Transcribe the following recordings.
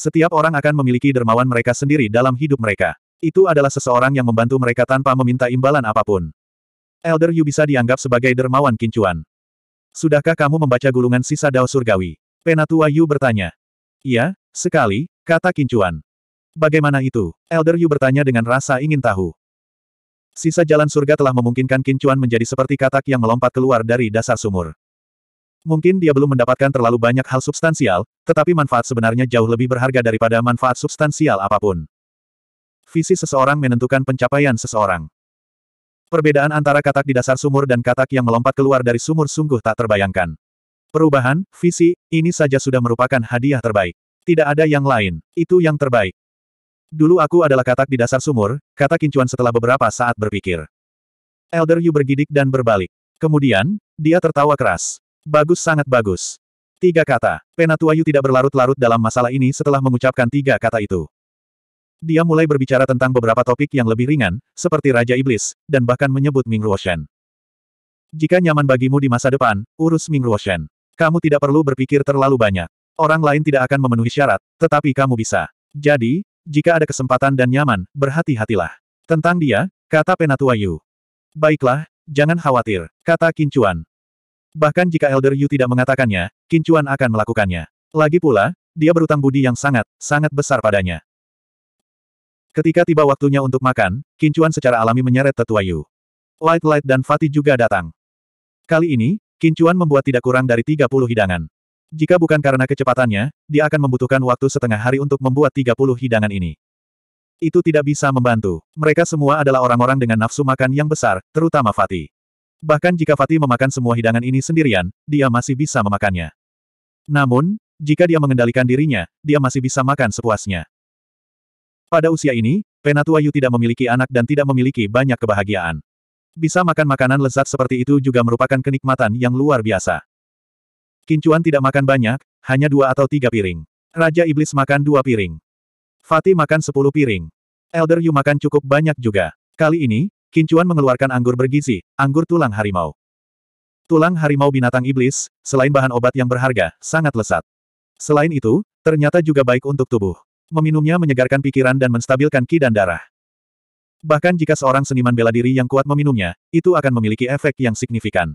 Setiap orang akan memiliki dermawan mereka sendiri dalam hidup mereka. Itu adalah seseorang yang membantu mereka tanpa meminta imbalan apapun. Elder Yu bisa dianggap sebagai dermawan kincuan. Sudahkah kamu membaca gulungan sisa dao surgawi? Penatua Yu bertanya. Iya, sekali, kata kincuan. Bagaimana itu? Elder Yu bertanya dengan rasa ingin tahu. Sisa jalan surga telah memungkinkan kincuan menjadi seperti katak yang melompat keluar dari dasar sumur. Mungkin dia belum mendapatkan terlalu banyak hal substansial, tetapi manfaat sebenarnya jauh lebih berharga daripada manfaat substansial apapun. Visi seseorang menentukan pencapaian seseorang. Perbedaan antara katak di dasar sumur dan katak yang melompat keluar dari sumur sungguh tak terbayangkan. Perubahan, visi, ini saja sudah merupakan hadiah terbaik. Tidak ada yang lain, itu yang terbaik. Dulu aku adalah katak di dasar sumur, kata Kincuan setelah beberapa saat berpikir. Elder Yu bergidik dan berbalik. Kemudian, dia tertawa keras. Bagus sangat bagus. Tiga kata. Penatuayu tidak berlarut-larut dalam masalah ini setelah mengucapkan tiga kata itu. Dia mulai berbicara tentang beberapa topik yang lebih ringan, seperti Raja Iblis, dan bahkan menyebut Ming Ruoshen. Jika nyaman bagimu di masa depan, urus Ming Ruoshen. Kamu tidak perlu berpikir terlalu banyak. Orang lain tidak akan memenuhi syarat, tetapi kamu bisa. Jadi, jika ada kesempatan dan nyaman, berhati-hatilah. Tentang dia, kata Penatuayu. Baiklah, jangan khawatir, kata Kincuan. Bahkan jika Elder Yu tidak mengatakannya, Kincuan akan melakukannya. Lagi pula, dia berutang budi yang sangat, sangat besar padanya. Ketika tiba waktunya untuk makan, Kincuan secara alami menyeret tetua Yu. Light Light dan Fati juga datang. Kali ini, Kincuan membuat tidak kurang dari 30 hidangan. Jika bukan karena kecepatannya, dia akan membutuhkan waktu setengah hari untuk membuat 30 hidangan ini. Itu tidak bisa membantu. Mereka semua adalah orang-orang dengan nafsu makan yang besar, terutama Fatih. Bahkan jika Fatih memakan semua hidangan ini sendirian, dia masih bisa memakannya. Namun, jika dia mengendalikan dirinya, dia masih bisa makan sepuasnya. Pada usia ini, Penatua Yu tidak memiliki anak dan tidak memiliki banyak kebahagiaan. Bisa makan makanan lezat seperti itu juga merupakan kenikmatan yang luar biasa. Kincuan tidak makan banyak, hanya dua atau tiga piring. Raja Iblis makan dua piring. Fatih makan sepuluh piring. Elder Yu makan cukup banyak juga. Kali ini, Kincuan mengeluarkan anggur bergizi, anggur tulang harimau. Tulang harimau binatang iblis, selain bahan obat yang berharga, sangat lesat. Selain itu, ternyata juga baik untuk tubuh. Meminumnya menyegarkan pikiran dan menstabilkan ki dan darah. Bahkan jika seorang seniman bela diri yang kuat meminumnya, itu akan memiliki efek yang signifikan.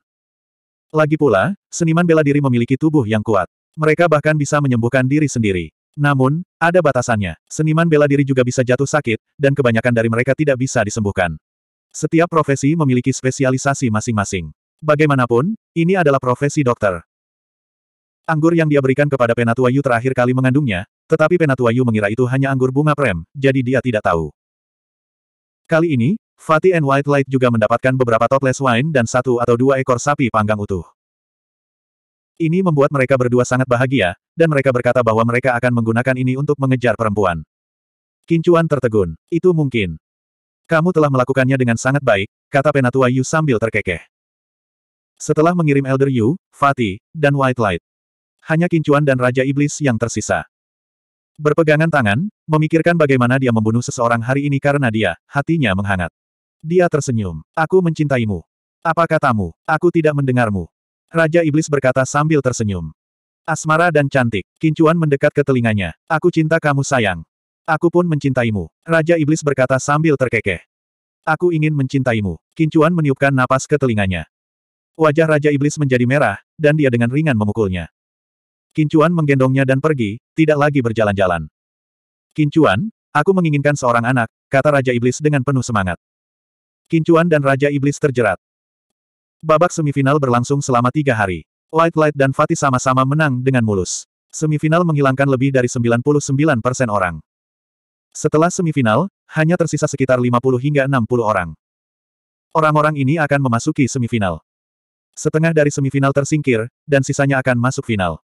Lagi pula, seniman bela diri memiliki tubuh yang kuat. Mereka bahkan bisa menyembuhkan diri sendiri. Namun, ada batasannya. Seniman bela diri juga bisa jatuh sakit, dan kebanyakan dari mereka tidak bisa disembuhkan. Setiap profesi memiliki spesialisasi masing-masing. Bagaimanapun, ini adalah profesi dokter. Anggur yang dia berikan kepada Penatua Yu terakhir kali mengandungnya, tetapi Penatua Yu mengira itu hanya anggur bunga prem, jadi dia tidak tahu. Kali ini, Fatih and White Light juga mendapatkan beberapa toples wine dan satu atau dua ekor sapi panggang utuh. Ini membuat mereka berdua sangat bahagia, dan mereka berkata bahwa mereka akan menggunakan ini untuk mengejar perempuan. Kincuan tertegun. Itu mungkin. Kamu telah melakukannya dengan sangat baik, kata Penatua Yu sambil terkekeh. Setelah mengirim Elder Yu, Fatih, dan White Light. Hanya Kincuan dan Raja Iblis yang tersisa. Berpegangan tangan, memikirkan bagaimana dia membunuh seseorang hari ini karena dia, hatinya menghangat. Dia tersenyum. Aku mencintaimu. Apa katamu? Aku tidak mendengarmu. Raja Iblis berkata sambil tersenyum. Asmara dan cantik, Kincuan mendekat ke telinganya. Aku cinta kamu sayang. Aku pun mencintaimu. Raja Iblis berkata sambil terkekeh. Aku ingin mencintaimu. Kincuan meniupkan napas ke telinganya. Wajah Raja Iblis menjadi merah, dan dia dengan ringan memukulnya. Kincuan menggendongnya dan pergi, tidak lagi berjalan-jalan. Kincuan, aku menginginkan seorang anak, kata Raja Iblis dengan penuh semangat. Kincuan dan Raja Iblis terjerat. Babak semifinal berlangsung selama tiga hari. Light Light dan Fatih sama-sama menang dengan mulus. Semifinal menghilangkan lebih dari 99% orang. Setelah semifinal, hanya tersisa sekitar 50 hingga 60 orang. Orang-orang ini akan memasuki semifinal. Setengah dari semifinal tersingkir, dan sisanya akan masuk final.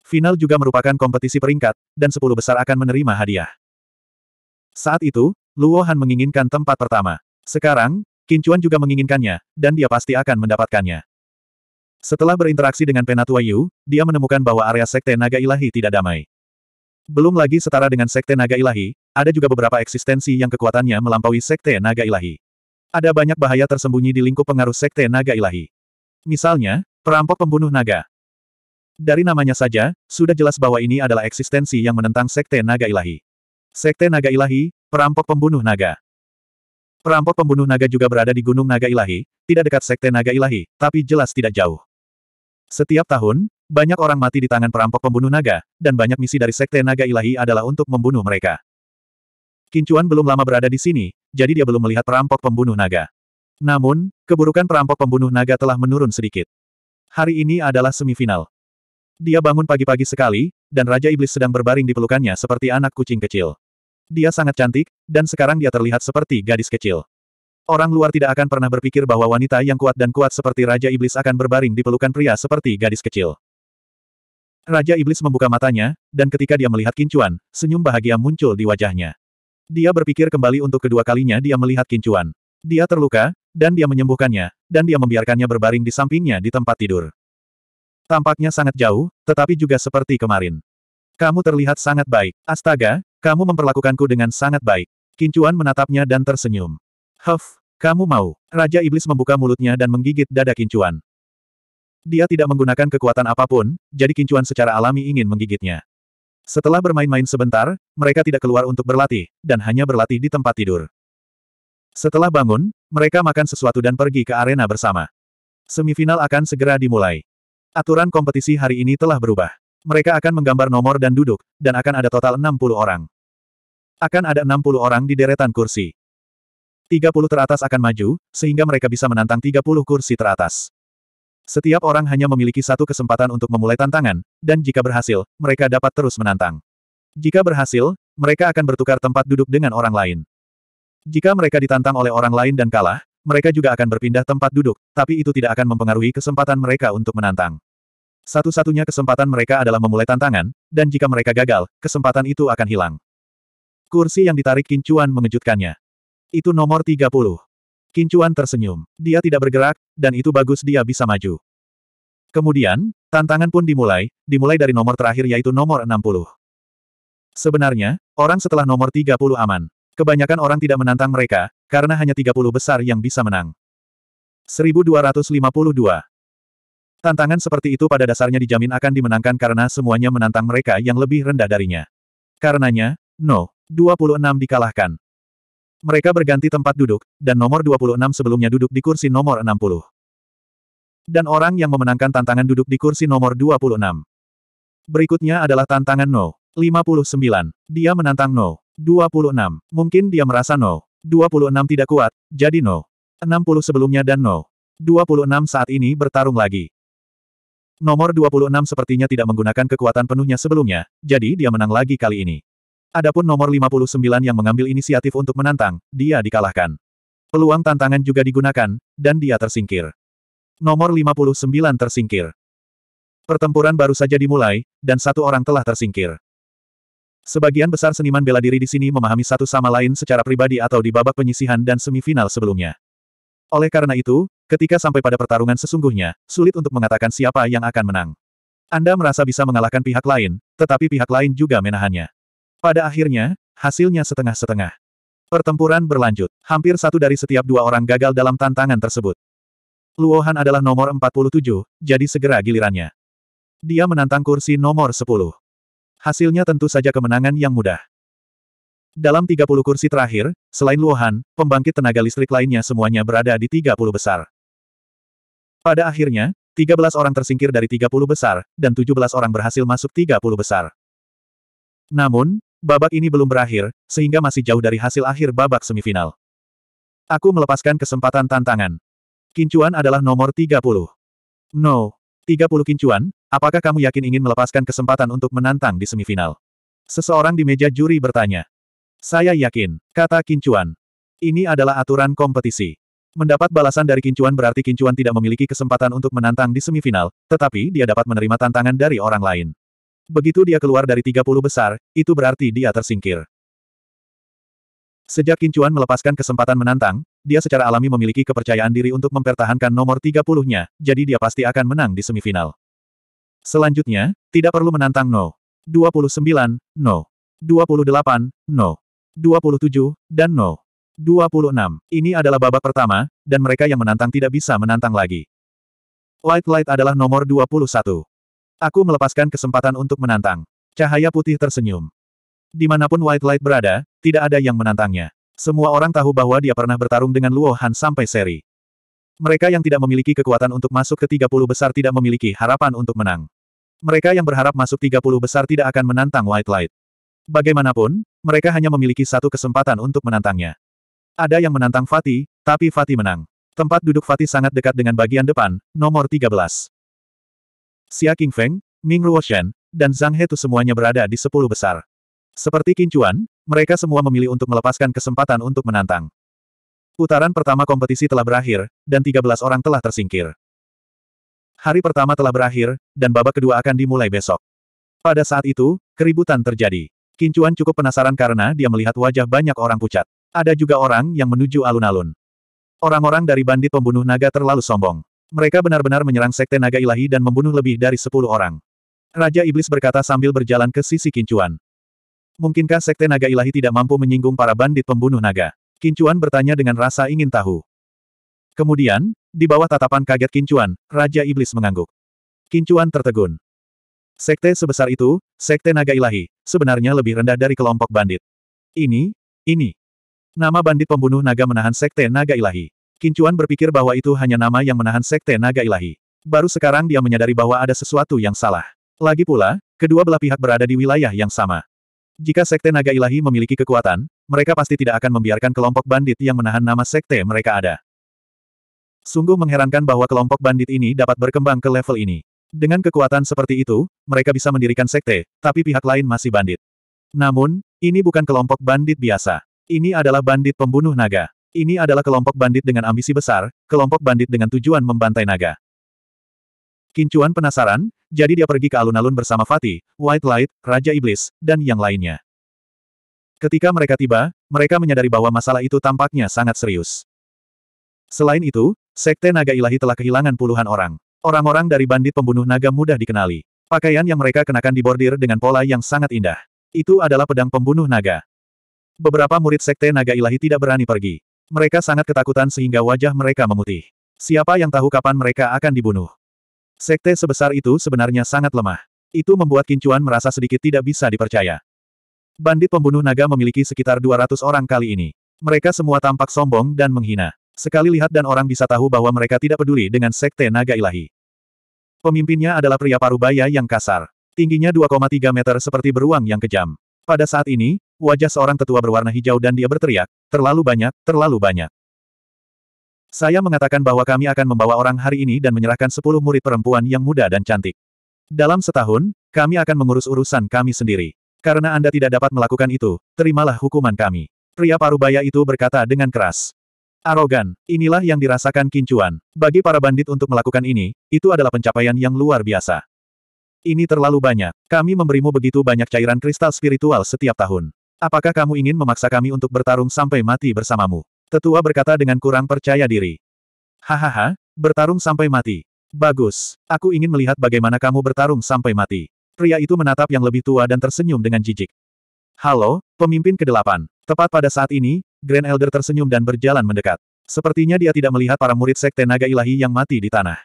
Final juga merupakan kompetisi peringkat, dan 10 besar akan menerima hadiah. Saat itu, Luo Han menginginkan tempat pertama. Sekarang, Kincuan juga menginginkannya, dan dia pasti akan mendapatkannya. Setelah berinteraksi dengan Penatua Yu, dia menemukan bahwa area Sekte Naga Ilahi tidak damai. Belum lagi setara dengan Sekte Naga Ilahi, ada juga beberapa eksistensi yang kekuatannya melampaui Sekte Naga Ilahi. Ada banyak bahaya tersembunyi di lingkup pengaruh Sekte Naga Ilahi. Misalnya, perampok pembunuh naga. Dari namanya saja, sudah jelas bahwa ini adalah eksistensi yang menentang Sekte Naga Ilahi. Sekte Naga Ilahi, perampok pembunuh naga. Perampok pembunuh naga juga berada di Gunung Naga Ilahi, tidak dekat Sekte Naga Ilahi, tapi jelas tidak jauh. Setiap tahun, banyak orang mati di tangan perampok pembunuh naga, dan banyak misi dari Sekte Naga Ilahi adalah untuk membunuh mereka. Kincuan belum lama berada di sini, jadi dia belum melihat perampok pembunuh naga. Namun, keburukan perampok pembunuh naga telah menurun sedikit. Hari ini adalah semifinal. Dia bangun pagi-pagi sekali, dan Raja Iblis sedang berbaring di pelukannya seperti anak kucing kecil. Dia sangat cantik, dan sekarang dia terlihat seperti gadis kecil. Orang luar tidak akan pernah berpikir bahwa wanita yang kuat dan kuat seperti Raja Iblis akan berbaring di pelukan pria seperti gadis kecil. Raja Iblis membuka matanya, dan ketika dia melihat Kincuan, senyum bahagia muncul di wajahnya. Dia berpikir kembali untuk kedua kalinya dia melihat Kincuan. Dia terluka, dan dia menyembuhkannya, dan dia membiarkannya berbaring di sampingnya di tempat tidur. Tampaknya sangat jauh, tetapi juga seperti kemarin. Kamu terlihat sangat baik. Astaga, kamu memperlakukanku dengan sangat baik. Kincuan menatapnya dan tersenyum. Huff, kamu mau. Raja Iblis membuka mulutnya dan menggigit dada Kincuan. Dia tidak menggunakan kekuatan apapun, jadi kincuan secara alami ingin menggigitnya. Setelah bermain-main sebentar, mereka tidak keluar untuk berlatih, dan hanya berlatih di tempat tidur. Setelah bangun, mereka makan sesuatu dan pergi ke arena bersama. Semifinal akan segera dimulai. Aturan kompetisi hari ini telah berubah. Mereka akan menggambar nomor dan duduk, dan akan ada total 60 orang. Akan ada 60 orang di deretan kursi. 30 teratas akan maju, sehingga mereka bisa menantang 30 kursi teratas. Setiap orang hanya memiliki satu kesempatan untuk memulai tantangan, dan jika berhasil, mereka dapat terus menantang. Jika berhasil, mereka akan bertukar tempat duduk dengan orang lain. Jika mereka ditantang oleh orang lain dan kalah, mereka juga akan berpindah tempat duduk, tapi itu tidak akan mempengaruhi kesempatan mereka untuk menantang. Satu-satunya kesempatan mereka adalah memulai tantangan, dan jika mereka gagal, kesempatan itu akan hilang. Kursi yang ditarik Kincuan mengejutkannya. Itu nomor 30. Kincuan tersenyum. Dia tidak bergerak, dan itu bagus dia bisa maju. Kemudian, tantangan pun dimulai, dimulai dari nomor terakhir yaitu nomor 60. Sebenarnya, orang setelah nomor 30 aman. Kebanyakan orang tidak menantang mereka, karena hanya 30 besar yang bisa menang. 1252 Tantangan seperti itu pada dasarnya dijamin akan dimenangkan karena semuanya menantang mereka yang lebih rendah darinya. Karenanya, No. 26 dikalahkan. Mereka berganti tempat duduk, dan nomor 26 sebelumnya duduk di kursi nomor 60. Dan orang yang memenangkan tantangan duduk di kursi nomor 26. Berikutnya adalah tantangan No. 59. Dia menantang No. 26. Mungkin dia merasa No. 26 tidak kuat, jadi No. 60 sebelumnya dan No. 26 saat ini bertarung lagi. Nomor 26 sepertinya tidak menggunakan kekuatan penuhnya sebelumnya, jadi dia menang lagi kali ini. Adapun nomor 59 yang mengambil inisiatif untuk menantang, dia dikalahkan. Peluang tantangan juga digunakan, dan dia tersingkir. Nomor 59 tersingkir. Pertempuran baru saja dimulai, dan satu orang telah tersingkir. Sebagian besar seniman bela diri di sini memahami satu sama lain secara pribadi atau di babak penyisihan dan semifinal sebelumnya. Oleh karena itu, ketika sampai pada pertarungan sesungguhnya, sulit untuk mengatakan siapa yang akan menang. Anda merasa bisa mengalahkan pihak lain, tetapi pihak lain juga menahannya. Pada akhirnya, hasilnya setengah-setengah. Pertempuran berlanjut. Hampir satu dari setiap dua orang gagal dalam tantangan tersebut. Luohan adalah nomor 47, jadi segera gilirannya. Dia menantang kursi nomor 10. Hasilnya tentu saja kemenangan yang mudah. Dalam 30 kursi terakhir, selain Luohan, pembangkit tenaga listrik lainnya semuanya berada di 30 besar. Pada akhirnya, 13 orang tersingkir dari 30 besar, dan 17 orang berhasil masuk 30 besar. Namun, Babak ini belum berakhir, sehingga masih jauh dari hasil akhir babak semifinal. Aku melepaskan kesempatan tantangan. Kincuan adalah nomor 30. No. 30 kincuan, apakah kamu yakin ingin melepaskan kesempatan untuk menantang di semifinal? Seseorang di meja juri bertanya. Saya yakin, kata kincuan. Ini adalah aturan kompetisi. Mendapat balasan dari kincuan berarti kincuan tidak memiliki kesempatan untuk menantang di semifinal, tetapi dia dapat menerima tantangan dari orang lain. Begitu dia keluar dari 30 besar, itu berarti dia tersingkir. Sejak Kincuan melepaskan kesempatan menantang, dia secara alami memiliki kepercayaan diri untuk mempertahankan nomor 30-nya, jadi dia pasti akan menang di semifinal. Selanjutnya, tidak perlu menantang No. 29, No. 28, No. 27, dan No. 26. Ini adalah babak pertama, dan mereka yang menantang tidak bisa menantang lagi. Light Light adalah nomor 21. Aku melepaskan kesempatan untuk menantang. Cahaya putih tersenyum. Dimanapun White Light berada, tidak ada yang menantangnya. Semua orang tahu bahwa dia pernah bertarung dengan Luo Han sampai seri. Mereka yang tidak memiliki kekuatan untuk masuk ke 30 besar tidak memiliki harapan untuk menang. Mereka yang berharap masuk 30 besar tidak akan menantang White Light. Bagaimanapun, mereka hanya memiliki satu kesempatan untuk menantangnya. Ada yang menantang Fatih, tapi Fatih menang. Tempat duduk Fatih sangat dekat dengan bagian depan, nomor 13. Xia Feng, Ming Ruoshan, dan Zhang He itu semuanya berada di sepuluh besar. Seperti kincuan, mereka semua memilih untuk melepaskan kesempatan untuk menantang. Putaran pertama kompetisi telah berakhir, dan 13 orang telah tersingkir. Hari pertama telah berakhir, dan babak kedua akan dimulai besok. Pada saat itu, keributan terjadi. Kincuan cukup penasaran karena dia melihat wajah banyak orang pucat. Ada juga orang yang menuju alun-alun. Orang-orang dari bandit pembunuh naga terlalu sombong. Mereka benar-benar menyerang Sekte Naga Ilahi dan membunuh lebih dari sepuluh orang. Raja Iblis berkata sambil berjalan ke sisi Kincuan. Mungkinkah Sekte Naga Ilahi tidak mampu menyinggung para bandit pembunuh naga? Kincuan bertanya dengan rasa ingin tahu. Kemudian, di bawah tatapan kaget Kincuan, Raja Iblis mengangguk. Kincuan tertegun. Sekte sebesar itu, Sekte Naga Ilahi, sebenarnya lebih rendah dari kelompok bandit. Ini, ini. Nama bandit pembunuh naga menahan Sekte Naga Ilahi. Kincuan berpikir bahwa itu hanya nama yang menahan sekte naga ilahi. Baru sekarang dia menyadari bahwa ada sesuatu yang salah. Lagi pula, kedua belah pihak berada di wilayah yang sama. Jika sekte naga ilahi memiliki kekuatan, mereka pasti tidak akan membiarkan kelompok bandit yang menahan nama sekte mereka ada. Sungguh mengherankan bahwa kelompok bandit ini dapat berkembang ke level ini. Dengan kekuatan seperti itu, mereka bisa mendirikan sekte, tapi pihak lain masih bandit. Namun, ini bukan kelompok bandit biasa. Ini adalah bandit pembunuh naga. Ini adalah kelompok bandit dengan ambisi besar, kelompok bandit dengan tujuan membantai naga. Kincuan penasaran, jadi dia pergi ke alun-alun bersama Fatih, White Light, Raja Iblis, dan yang lainnya. Ketika mereka tiba, mereka menyadari bahwa masalah itu tampaknya sangat serius. Selain itu, Sekte Naga Ilahi telah kehilangan puluhan orang. Orang-orang dari bandit pembunuh naga mudah dikenali. Pakaian yang mereka kenakan dibordir dengan pola yang sangat indah. Itu adalah pedang pembunuh naga. Beberapa murid Sekte Naga Ilahi tidak berani pergi. Mereka sangat ketakutan sehingga wajah mereka memutih. Siapa yang tahu kapan mereka akan dibunuh? Sekte sebesar itu sebenarnya sangat lemah. Itu membuat Kincuan merasa sedikit tidak bisa dipercaya. Bandit pembunuh naga memiliki sekitar 200 orang kali ini. Mereka semua tampak sombong dan menghina. Sekali lihat dan orang bisa tahu bahwa mereka tidak peduli dengan sekte naga ilahi. Pemimpinnya adalah pria parubaya yang kasar. Tingginya 2,3 meter seperti beruang yang kejam. Pada saat ini, wajah seorang tetua berwarna hijau dan dia berteriak, terlalu banyak, terlalu banyak. Saya mengatakan bahwa kami akan membawa orang hari ini dan menyerahkan sepuluh murid perempuan yang muda dan cantik. Dalam setahun, kami akan mengurus urusan kami sendiri. Karena Anda tidak dapat melakukan itu, terimalah hukuman kami. Pria parubaya itu berkata dengan keras. Arogan, inilah yang dirasakan kincuan. Bagi para bandit untuk melakukan ini, itu adalah pencapaian yang luar biasa. Ini terlalu banyak. Kami memberimu begitu banyak cairan kristal spiritual setiap tahun. Apakah kamu ingin memaksa kami untuk bertarung sampai mati bersamamu? Tetua berkata dengan kurang percaya diri. Hahaha, bertarung sampai mati. Bagus, aku ingin melihat bagaimana kamu bertarung sampai mati. Pria itu menatap yang lebih tua dan tersenyum dengan jijik. Halo, pemimpin ke-8. Tepat pada saat ini, Grand Elder tersenyum dan berjalan mendekat. Sepertinya dia tidak melihat para murid sekte naga ilahi yang mati di tanah.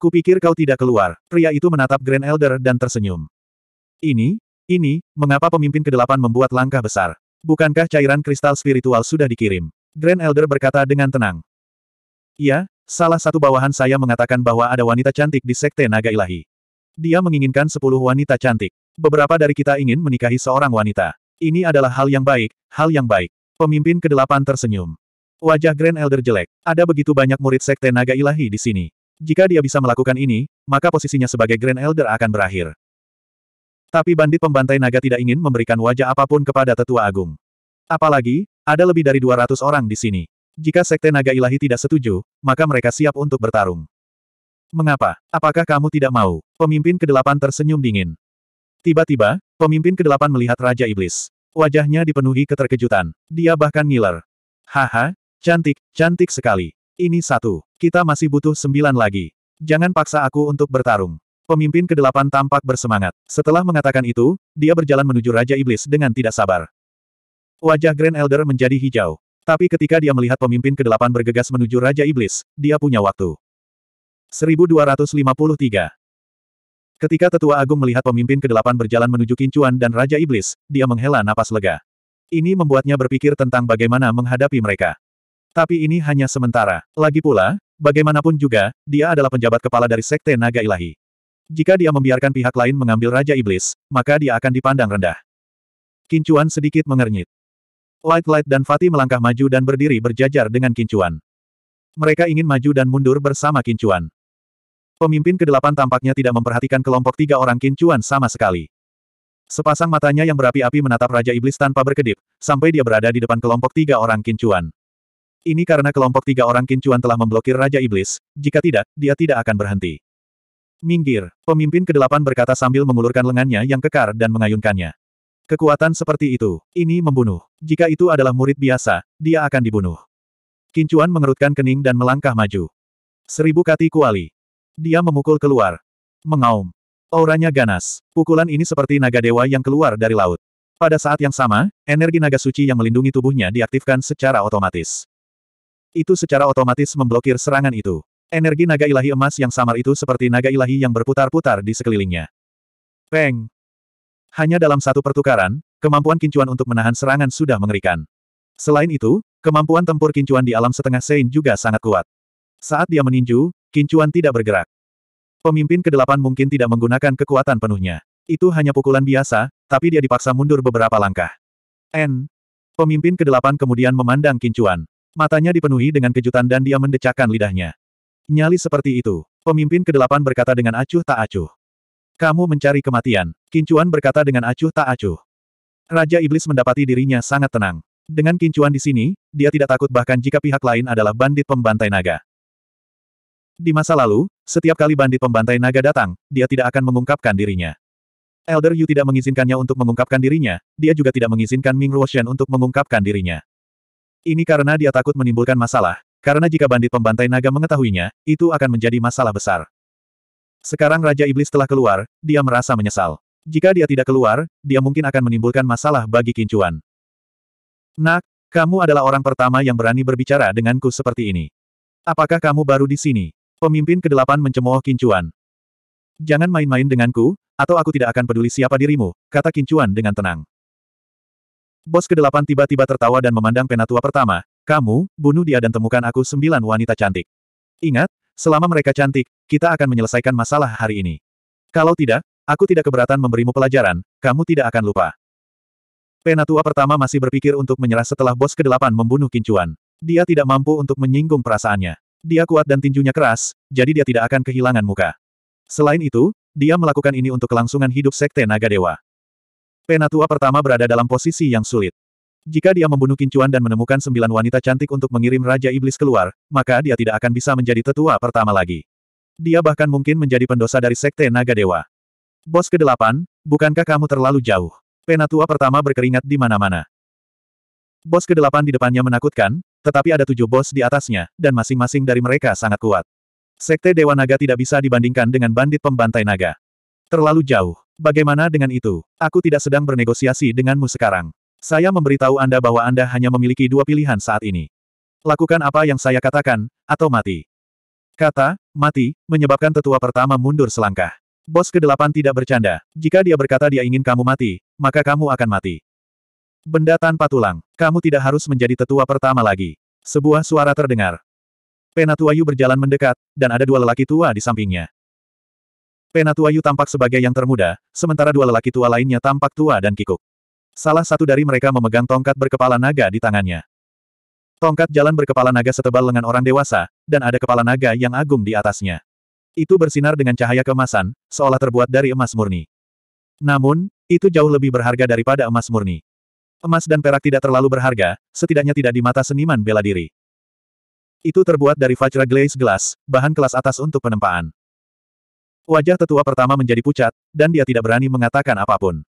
Kupikir kau tidak keluar. Pria itu menatap Grand Elder dan tersenyum. Ini, ini, mengapa pemimpin kedelapan membuat langkah besar. Bukankah cairan kristal spiritual sudah dikirim? Grand Elder berkata dengan tenang. Iya, salah satu bawahan saya mengatakan bahwa ada wanita cantik di Sekte Naga Ilahi. Dia menginginkan sepuluh wanita cantik. Beberapa dari kita ingin menikahi seorang wanita. Ini adalah hal yang baik, hal yang baik. Pemimpin kedelapan tersenyum. Wajah Grand Elder jelek. Ada begitu banyak murid Sekte Naga Ilahi di sini. Jika dia bisa melakukan ini, maka posisinya sebagai Grand Elder akan berakhir. Tapi bandit pembantai naga tidak ingin memberikan wajah apapun kepada tetua agung. Apalagi, ada lebih dari 200 orang di sini. Jika sekte naga ilahi tidak setuju, maka mereka siap untuk bertarung. Mengapa? Apakah kamu tidak mau? Pemimpin ke-8 tersenyum dingin. Tiba-tiba, pemimpin ke-8 melihat Raja Iblis. Wajahnya dipenuhi keterkejutan. Dia bahkan ngiler. Haha, cantik, cantik sekali. Ini satu. Kita masih butuh sembilan lagi. Jangan paksa aku untuk bertarung. Pemimpin ke delapan tampak bersemangat. Setelah mengatakan itu, dia berjalan menuju Raja Iblis dengan tidak sabar. Wajah Grand Elder menjadi hijau. Tapi ketika dia melihat pemimpin ke delapan bergegas menuju Raja Iblis, dia punya waktu. 1253 Ketika Tetua Agung melihat pemimpin ke delapan berjalan menuju Kincuan dan Raja Iblis, dia menghela napas lega. Ini membuatnya berpikir tentang bagaimana menghadapi mereka. Tapi ini hanya sementara. Lagi pula, bagaimanapun juga, dia adalah penjabat kepala dari Sekte Naga Ilahi. Jika dia membiarkan pihak lain mengambil Raja Iblis, maka dia akan dipandang rendah. Kincuan sedikit mengernyit. Light Light dan Fatih melangkah maju dan berdiri berjajar dengan Kincuan. Mereka ingin maju dan mundur bersama Kincuan. Pemimpin kedelapan tampaknya tidak memperhatikan kelompok tiga orang Kincuan sama sekali. Sepasang matanya yang berapi-api menatap Raja Iblis tanpa berkedip, sampai dia berada di depan kelompok tiga orang Kincuan. Ini karena kelompok tiga orang Kincuan telah memblokir Raja Iblis, jika tidak, dia tidak akan berhenti. Minggir, pemimpin kedelapan berkata sambil mengulurkan lengannya yang kekar dan mengayunkannya. Kekuatan seperti itu, ini membunuh. Jika itu adalah murid biasa, dia akan dibunuh. Kincuan mengerutkan kening dan melangkah maju. Seribu kati kuali. Dia memukul keluar. Mengaum. Auranya ganas. Pukulan ini seperti naga dewa yang keluar dari laut. Pada saat yang sama, energi naga suci yang melindungi tubuhnya diaktifkan secara otomatis. Itu secara otomatis memblokir serangan itu. Energi naga ilahi emas yang samar itu seperti naga ilahi yang berputar-putar di sekelilingnya. Peng! Hanya dalam satu pertukaran, kemampuan kincuan untuk menahan serangan sudah mengerikan. Selain itu, kemampuan tempur kincuan di alam setengah Sein juga sangat kuat. Saat dia meninju, kincuan tidak bergerak. Pemimpin kedelapan mungkin tidak menggunakan kekuatan penuhnya. Itu hanya pukulan biasa, tapi dia dipaksa mundur beberapa langkah. N. Pemimpin kedelapan kemudian memandang kincuan. Matanya dipenuhi dengan kejutan dan dia mendecakkan lidahnya. Nyali seperti itu. Pemimpin kedelapan berkata dengan acuh tak acuh. Kamu mencari kematian. Kincuan berkata dengan acuh tak acuh. Raja Iblis mendapati dirinya sangat tenang. Dengan kincuan di sini, dia tidak takut bahkan jika pihak lain adalah bandit pembantai naga. Di masa lalu, setiap kali bandit pembantai naga datang, dia tidak akan mengungkapkan dirinya. Elder Yu tidak mengizinkannya untuk mengungkapkan dirinya, dia juga tidak mengizinkan Ming Ruoshen untuk mengungkapkan dirinya. Ini karena dia takut menimbulkan masalah, karena jika bandit pembantai naga mengetahuinya, itu akan menjadi masalah besar. Sekarang Raja Iblis telah keluar, dia merasa menyesal. Jika dia tidak keluar, dia mungkin akan menimbulkan masalah bagi Kincuan. Nak, kamu adalah orang pertama yang berani berbicara denganku seperti ini. Apakah kamu baru di sini? Pemimpin kedelapan mencemooh Kincuan. Jangan main-main denganku, atau aku tidak akan peduli siapa dirimu, kata Kincuan dengan tenang. Bos kedelapan tiba-tiba tertawa dan memandang penatua pertama, kamu, bunuh dia dan temukan aku sembilan wanita cantik. Ingat, selama mereka cantik, kita akan menyelesaikan masalah hari ini. Kalau tidak, aku tidak keberatan memberimu pelajaran, kamu tidak akan lupa. Penatua pertama masih berpikir untuk menyerah setelah bos kedelapan membunuh Kincuan. Dia tidak mampu untuk menyinggung perasaannya. Dia kuat dan tinjunya keras, jadi dia tidak akan kehilangan muka. Selain itu, dia melakukan ini untuk kelangsungan hidup Sekte Naga Dewa. Penatua pertama berada dalam posisi yang sulit. Jika dia membunuh Kincuan dan menemukan sembilan wanita cantik untuk mengirim Raja Iblis keluar, maka dia tidak akan bisa menjadi tetua pertama lagi. Dia bahkan mungkin menjadi pendosa dari Sekte Naga Dewa. Bos ke-8, bukankah kamu terlalu jauh? Penatua pertama berkeringat di mana-mana. Bos ke-8 di depannya menakutkan, tetapi ada tujuh bos di atasnya, dan masing-masing dari mereka sangat kuat. Sekte Dewa Naga tidak bisa dibandingkan dengan bandit pembantai naga. Terlalu jauh. Bagaimana dengan itu? Aku tidak sedang bernegosiasi denganmu sekarang. Saya memberitahu Anda bahwa Anda hanya memiliki dua pilihan saat ini. Lakukan apa yang saya katakan, atau mati. Kata, mati, menyebabkan tetua pertama mundur selangkah. Bos kedelapan tidak bercanda. Jika dia berkata dia ingin kamu mati, maka kamu akan mati. Benda tanpa tulang, kamu tidak harus menjadi tetua pertama lagi. Sebuah suara terdengar. Penatuayu berjalan mendekat, dan ada dua lelaki tua di sampingnya. Penatuayu tampak sebagai yang termuda, sementara dua lelaki tua lainnya tampak tua dan kikuk. Salah satu dari mereka memegang tongkat berkepala naga di tangannya. Tongkat jalan berkepala naga setebal lengan orang dewasa, dan ada kepala naga yang agung di atasnya. Itu bersinar dengan cahaya kemasan, seolah terbuat dari emas murni. Namun, itu jauh lebih berharga daripada emas murni. Emas dan perak tidak terlalu berharga, setidaknya tidak di mata seniman bela diri. Itu terbuat dari Vajra Glaze Glass, bahan kelas atas untuk penempaan. Wajah tetua pertama menjadi pucat, dan dia tidak berani mengatakan apapun.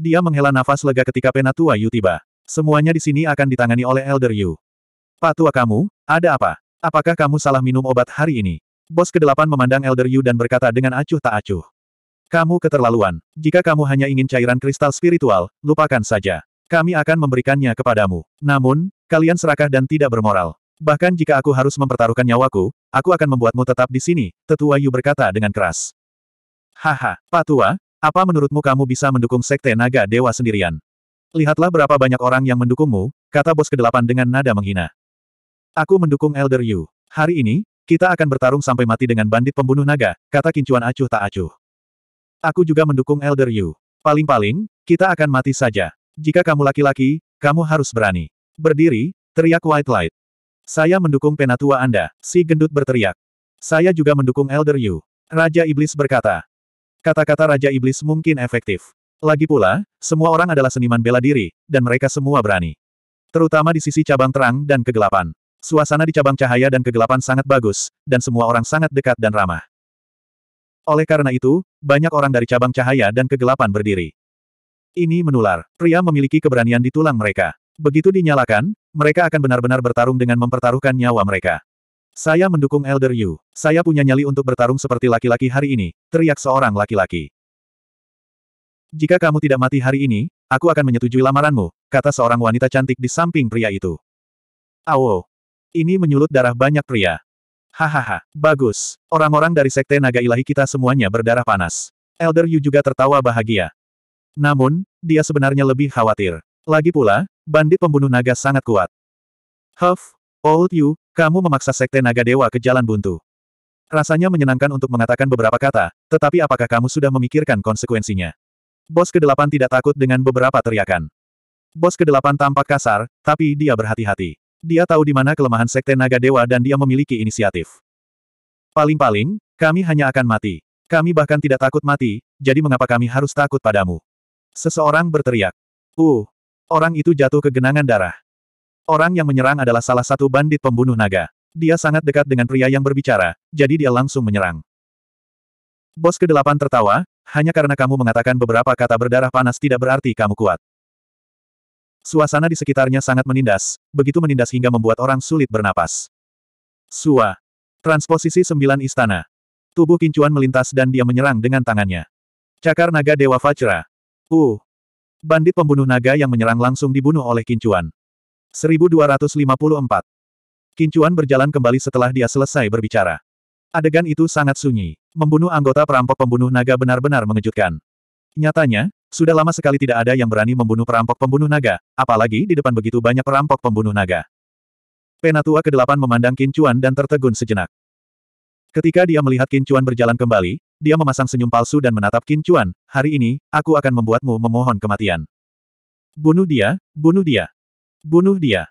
Dia menghela nafas lega ketika penatua Yu tiba. Semuanya di sini akan ditangani oleh Elder Yu. Pak tua kamu, ada apa? Apakah kamu salah minum obat hari ini? Bos kedelapan memandang Elder Yu dan berkata dengan acuh tak acuh. Kamu keterlaluan. Jika kamu hanya ingin cairan kristal spiritual, lupakan saja. Kami akan memberikannya kepadamu. Namun, kalian serakah dan tidak bermoral. Bahkan jika aku harus mempertaruhkan nyawaku, aku akan membuatmu tetap di sini, tetua Yu berkata dengan keras. Haha, Pak tua. Apa menurutmu kamu bisa mendukung Sekte Naga Dewa sendirian? Lihatlah berapa banyak orang yang mendukungmu, kata bos kedelapan dengan nada menghina. Aku mendukung Elder Yu. Hari ini, kita akan bertarung sampai mati dengan bandit pembunuh naga, kata kincuan acuh tak acuh. Aku juga mendukung Elder Yu. Paling-paling, kita akan mati saja. Jika kamu laki-laki, kamu harus berani. Berdiri, teriak White Light. Saya mendukung penatua Anda, si gendut berteriak. Saya juga mendukung Elder Yu. Raja Iblis berkata, Kata-kata Raja Iblis mungkin efektif. Lagi pula, semua orang adalah seniman bela diri, dan mereka semua berani. Terutama di sisi cabang terang dan kegelapan. Suasana di cabang cahaya dan kegelapan sangat bagus, dan semua orang sangat dekat dan ramah. Oleh karena itu, banyak orang dari cabang cahaya dan kegelapan berdiri. Ini menular. Pria memiliki keberanian di tulang mereka. Begitu dinyalakan, mereka akan benar-benar bertarung dengan mempertaruhkan nyawa mereka. Saya mendukung Elder Yu. Saya punya nyali untuk bertarung seperti laki-laki hari ini, teriak seorang laki-laki. Jika kamu tidak mati hari ini, aku akan menyetujui lamaranmu, kata seorang wanita cantik di samping pria itu. Awo. Ini menyulut darah banyak pria. Hahaha, bagus. Orang-orang dari Sekte Naga Ilahi kita semuanya berdarah panas. Elder Yu juga tertawa bahagia. Namun, dia sebenarnya lebih khawatir. Lagi pula, bandit pembunuh naga sangat kuat. Huff, Old Yu, kamu memaksa Sekte Naga Dewa ke jalan buntu. Rasanya menyenangkan untuk mengatakan beberapa kata, tetapi apakah kamu sudah memikirkan konsekuensinya? Bos ke-8 tidak takut dengan beberapa teriakan. Bos ke-8 tampak kasar, tapi dia berhati-hati. Dia tahu di mana kelemahan Sekte Naga Dewa dan dia memiliki inisiatif. Paling-paling, kami hanya akan mati. Kami bahkan tidak takut mati, jadi mengapa kami harus takut padamu? Seseorang berteriak. Uh, orang itu jatuh ke genangan darah. Orang yang menyerang adalah salah satu bandit pembunuh naga. Dia sangat dekat dengan pria yang berbicara, jadi dia langsung menyerang. Bos ke-8 tertawa, hanya karena kamu mengatakan beberapa kata berdarah panas tidak berarti kamu kuat. Suasana di sekitarnya sangat menindas, begitu menindas hingga membuat orang sulit bernapas. Sua. Transposisi sembilan istana. Tubuh kincuan melintas dan dia menyerang dengan tangannya. Cakar naga Dewa Fajra. Uh. Bandit pembunuh naga yang menyerang langsung dibunuh oleh kincuan. 1254. Kincuan berjalan kembali setelah dia selesai berbicara. Adegan itu sangat sunyi. Membunuh anggota perampok pembunuh naga benar-benar mengejutkan. Nyatanya, sudah lama sekali tidak ada yang berani membunuh perampok pembunuh naga, apalagi di depan begitu banyak perampok pembunuh naga. Penatua ke-8 memandang Kincuan dan tertegun sejenak. Ketika dia melihat Kincuan berjalan kembali, dia memasang senyum palsu dan menatap Kincuan, hari ini, aku akan membuatmu memohon kematian. Bunuh dia, bunuh dia. Bunuh dia.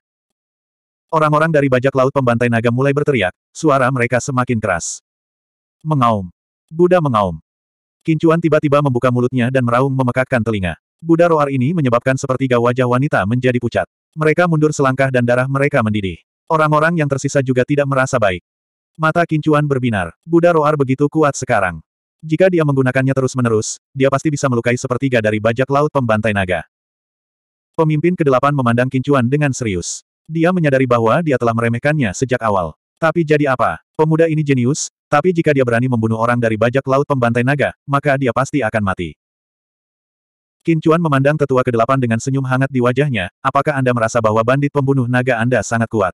Orang-orang dari bajak laut pembantai naga mulai berteriak, suara mereka semakin keras. Mengaum. Buddha mengaum. Kincuan tiba-tiba membuka mulutnya dan meraung memekakkan telinga. Buddha roar ini menyebabkan sepertiga wajah wanita menjadi pucat. Mereka mundur selangkah dan darah mereka mendidih. Orang-orang yang tersisa juga tidak merasa baik. Mata Kincuan berbinar. Buddha roar begitu kuat sekarang. Jika dia menggunakannya terus-menerus, dia pasti bisa melukai sepertiga dari bajak laut pembantai naga. Pemimpin kedelapan memandang Kincuan dengan serius. Dia menyadari bahwa dia telah meremehkannya sejak awal. Tapi jadi apa? Pemuda ini jenius, tapi jika dia berani membunuh orang dari bajak laut pembantai naga, maka dia pasti akan mati. Kincuan memandang tetua kedelapan dengan senyum hangat di wajahnya, apakah Anda merasa bahwa bandit pembunuh naga Anda sangat kuat?